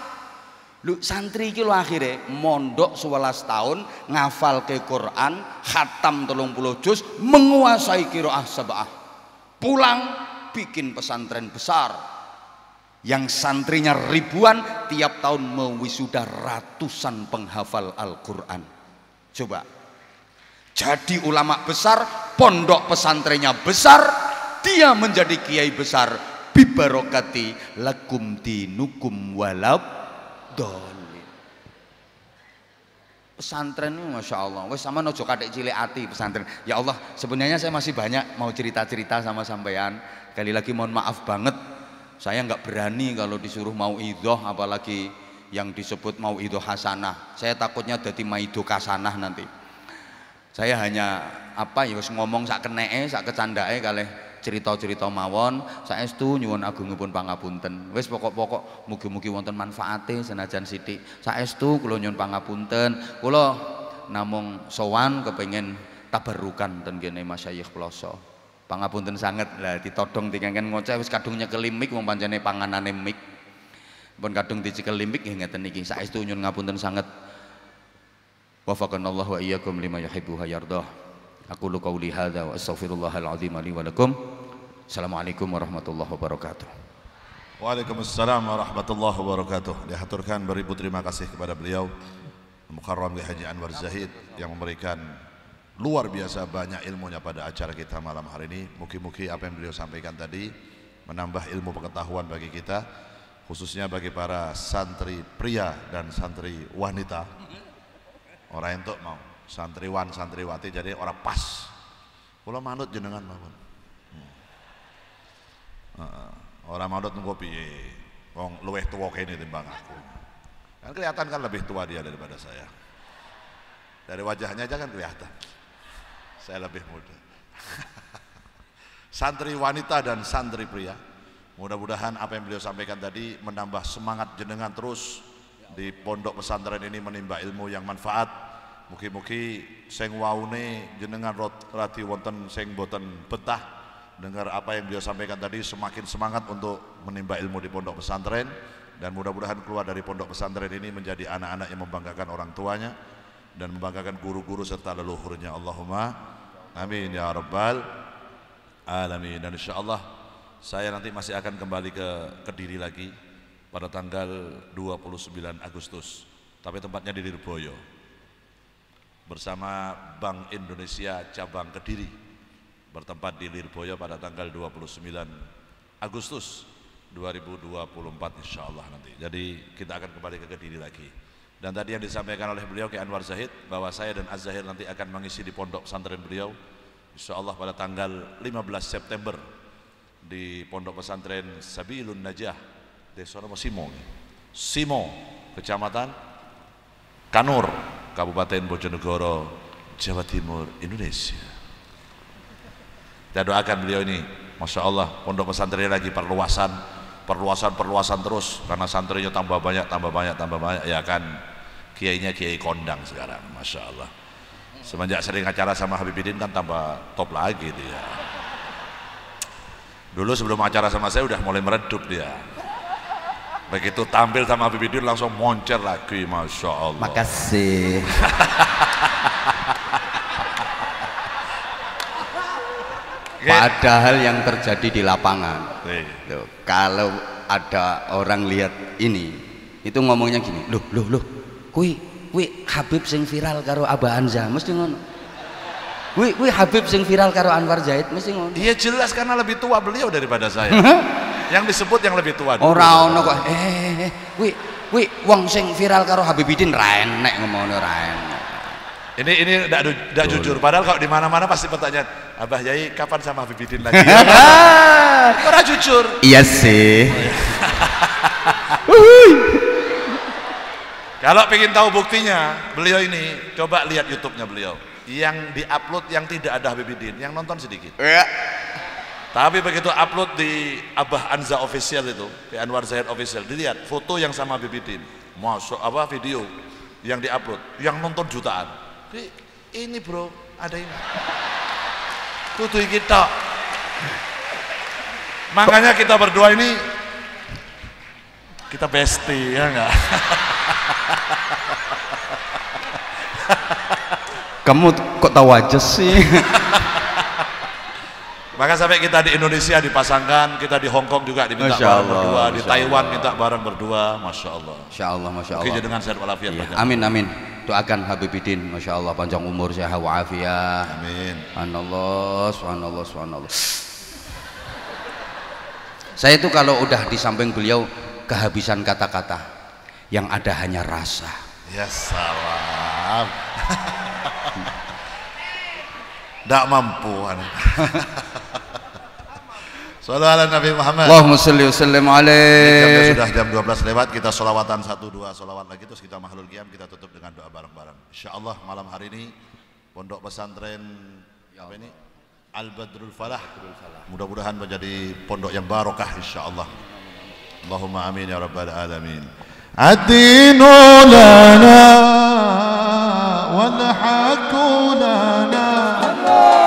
Lu santri iki lu akhirnya mondok sebelas tahun ngafal ke Quran, khatam telung puluh juz, menguasai kiroah sabah. Pulang bikin pesantren besar yang santrinya ribuan tiap tahun mewisuda ratusan penghafal Al-Quran. Coba jadi ulama besar, pondok pesantrennya besar, dia menjadi kiai besar. Bibarokati lakum nukum walab dolim. Pesantren ini Masya Allah, wes sama nojo kadek cilik hati pesantren. Ya Allah, sebenarnya saya masih banyak mau cerita-cerita sama sampean. Kali lagi mohon maaf banget, saya nggak berani kalau disuruh mau idoh, apalagi yang disebut mau idoh hasanah. Saya takutnya jadi maido kasanah nanti. Saya hanya apa ya ngomong sak kenee, sak kecandae kali cerita-cerita mawon saya itu nyuwun pun pangapunten Wes pokok-pokok mugi-mugi wonten manfaate senajan saya itu kula nyuwun pangapunten kula namung sowan kepengen tabarukan ten kene masyayikh ploso pangapunten sangat lah ditodong dikengken ngoceh Wes kadungnya kelimik, mau panjane panganan panganane mik pun kadung dicekel mik hingga ngeten Saya itu nyuwun sangat wafakan Allah wa iyyakum lima yahibu hayardoh Aku qauli hadha wa astaghfirullahal azim li wa lakum. Assalamualaikum warahmatullahi wabarakatuh. Waalaikumsalam warahmatullahi wabarakatuh. Dihaturkan beribu terima kasih kepada beliau Mukarram di Haji Anwar Zahid yang memberikan luar biasa banyak ilmunya pada acara kita malam hari ini. Mungkin-mungkin apa yang beliau sampaikan tadi menambah ilmu pengetahuan bagi kita khususnya bagi para santri pria dan santri wanita. Orang entuk mau santriwan santriwati jadi orang pas Pulau manut jenengan mawon hmm. orang manut nunggu piye wong luweh kayak kene timbang aku kan kelihatan kan lebih tua dia daripada saya dari wajahnya aja kan kelihatan saya lebih muda santri wanita dan santri pria mudah-mudahan apa yang beliau sampaikan tadi menambah semangat jenengan terus di pondok pesantren ini menimba ilmu yang manfaat Mugi-mugi sing waune jenengan radi wonten seng boten betah dengar apa yang beliau sampaikan tadi semakin semangat untuk menimba ilmu di pondok pesantren dan mudah-mudahan keluar dari pondok pesantren ini menjadi anak-anak yang membanggakan orang tuanya dan membanggakan guru-guru serta leluhurnya Allahumma amin ya rabbal alamin dan insyaallah saya nanti masih akan kembali ke Kediri lagi pada tanggal 29 Agustus tapi tempatnya di Lirboyo bersama Bank Indonesia cabang Kediri bertempat di Lirboyo pada tanggal 29 Agustus 2024 insya Allah nanti. Jadi kita akan kembali ke Kediri lagi. Dan tadi yang disampaikan oleh beliau ke Anwar Zahid bahwa saya dan Az Zahid nanti akan mengisi di pondok pesantren beliau insya Allah pada tanggal 15 September di pondok pesantren Sabilun Najah Desa Simo, Simo, Kecamatan Kanur, Kabupaten Bojonegoro, Jawa Timur, Indonesia. Kita doakan beliau ini, Masya Allah, pondok pesantren lagi perluasan, perluasan, perluasan terus, karena santrinya tambah banyak, tambah banyak, tambah banyak, ya kan, kiainya kiai kondang sekarang, Masya Allah. Semenjak sering acara sama Habibidin kan tambah top lagi dia. Dulu sebelum acara sama saya udah mulai meredup dia. Begitu tampil sama Habibie langsung moncer lagi, masya Allah. Makasih. Padahal yang terjadi di lapangan, iya. loh, kalau ada orang lihat ini, itu ngomongnya gini, loh, loh, loh, kui, kui Habib sing viral karo Abah Anza, mesti ngono. Kui, kui Habib sing viral karo Anwar Zaid, mesti ngono. Iya jelas karena lebih tua beliau daripada saya. yang disebut yang lebih tua Orang Ora ono kok. Eh, eh, eh, eh. wi, wi, wong sing viral karo Habibidin ra nek ngomong ra enek. Ini ini tidak tidak jujur. Padahal kalau di mana-mana pasti bertanya, Abah Yai kapan sama Habibidin lagi? orang jujur. Iya sih. Kalau pengen tahu buktinya, beliau ini coba lihat YouTube-nya beliau. Yang diupload yang tidak ada Habibidin, yang nonton sedikit. Iya. Tapi begitu upload di Abah Anza official itu, di Anwar Zahid official, dilihat foto yang sama Bibidin, masuk apa video yang diupload, yang nonton jutaan. Jadi, ini bro, ada ini. Kudu kita. Makanya kita berdua ini kita bestie ya enggak? Kamu kok tahu aja sih? Maka sampai kita di Indonesia dipasangkan, kita di Hongkong juga diminta Masya bareng Allah, berdua, Masya di Taiwan Allah. minta bareng berdua, Masya Allah. Masya Allah, Masya Allah. Oke, dengan sehat walafiat. Ya. Amin, amin. Doakan Habibidin, Masya Allah, panjang umur, sehat walafiat. Amin. Subhanallah, subhanallah, subhanallah. Saya itu kalau udah di samping beliau, kehabisan kata-kata. Yang ada hanya rasa. Ya salam. tidak mampu Salam ala Nabi Muhammad Allahumma salli wa sallim alaih sudah jam 12 lewat kita solawatan 1, 2 solawat lagi terus kita mahlul qiyam kita tutup dengan doa bareng-bareng insyaAllah malam hari ini pondok pesantren ya apa ini Al-Badrul Falah, Falah. mudah-mudahan menjadi pondok yang barokah insyaAllah Allahumma amin ya rabbal alamin الدين لنا والحق لنا Woo!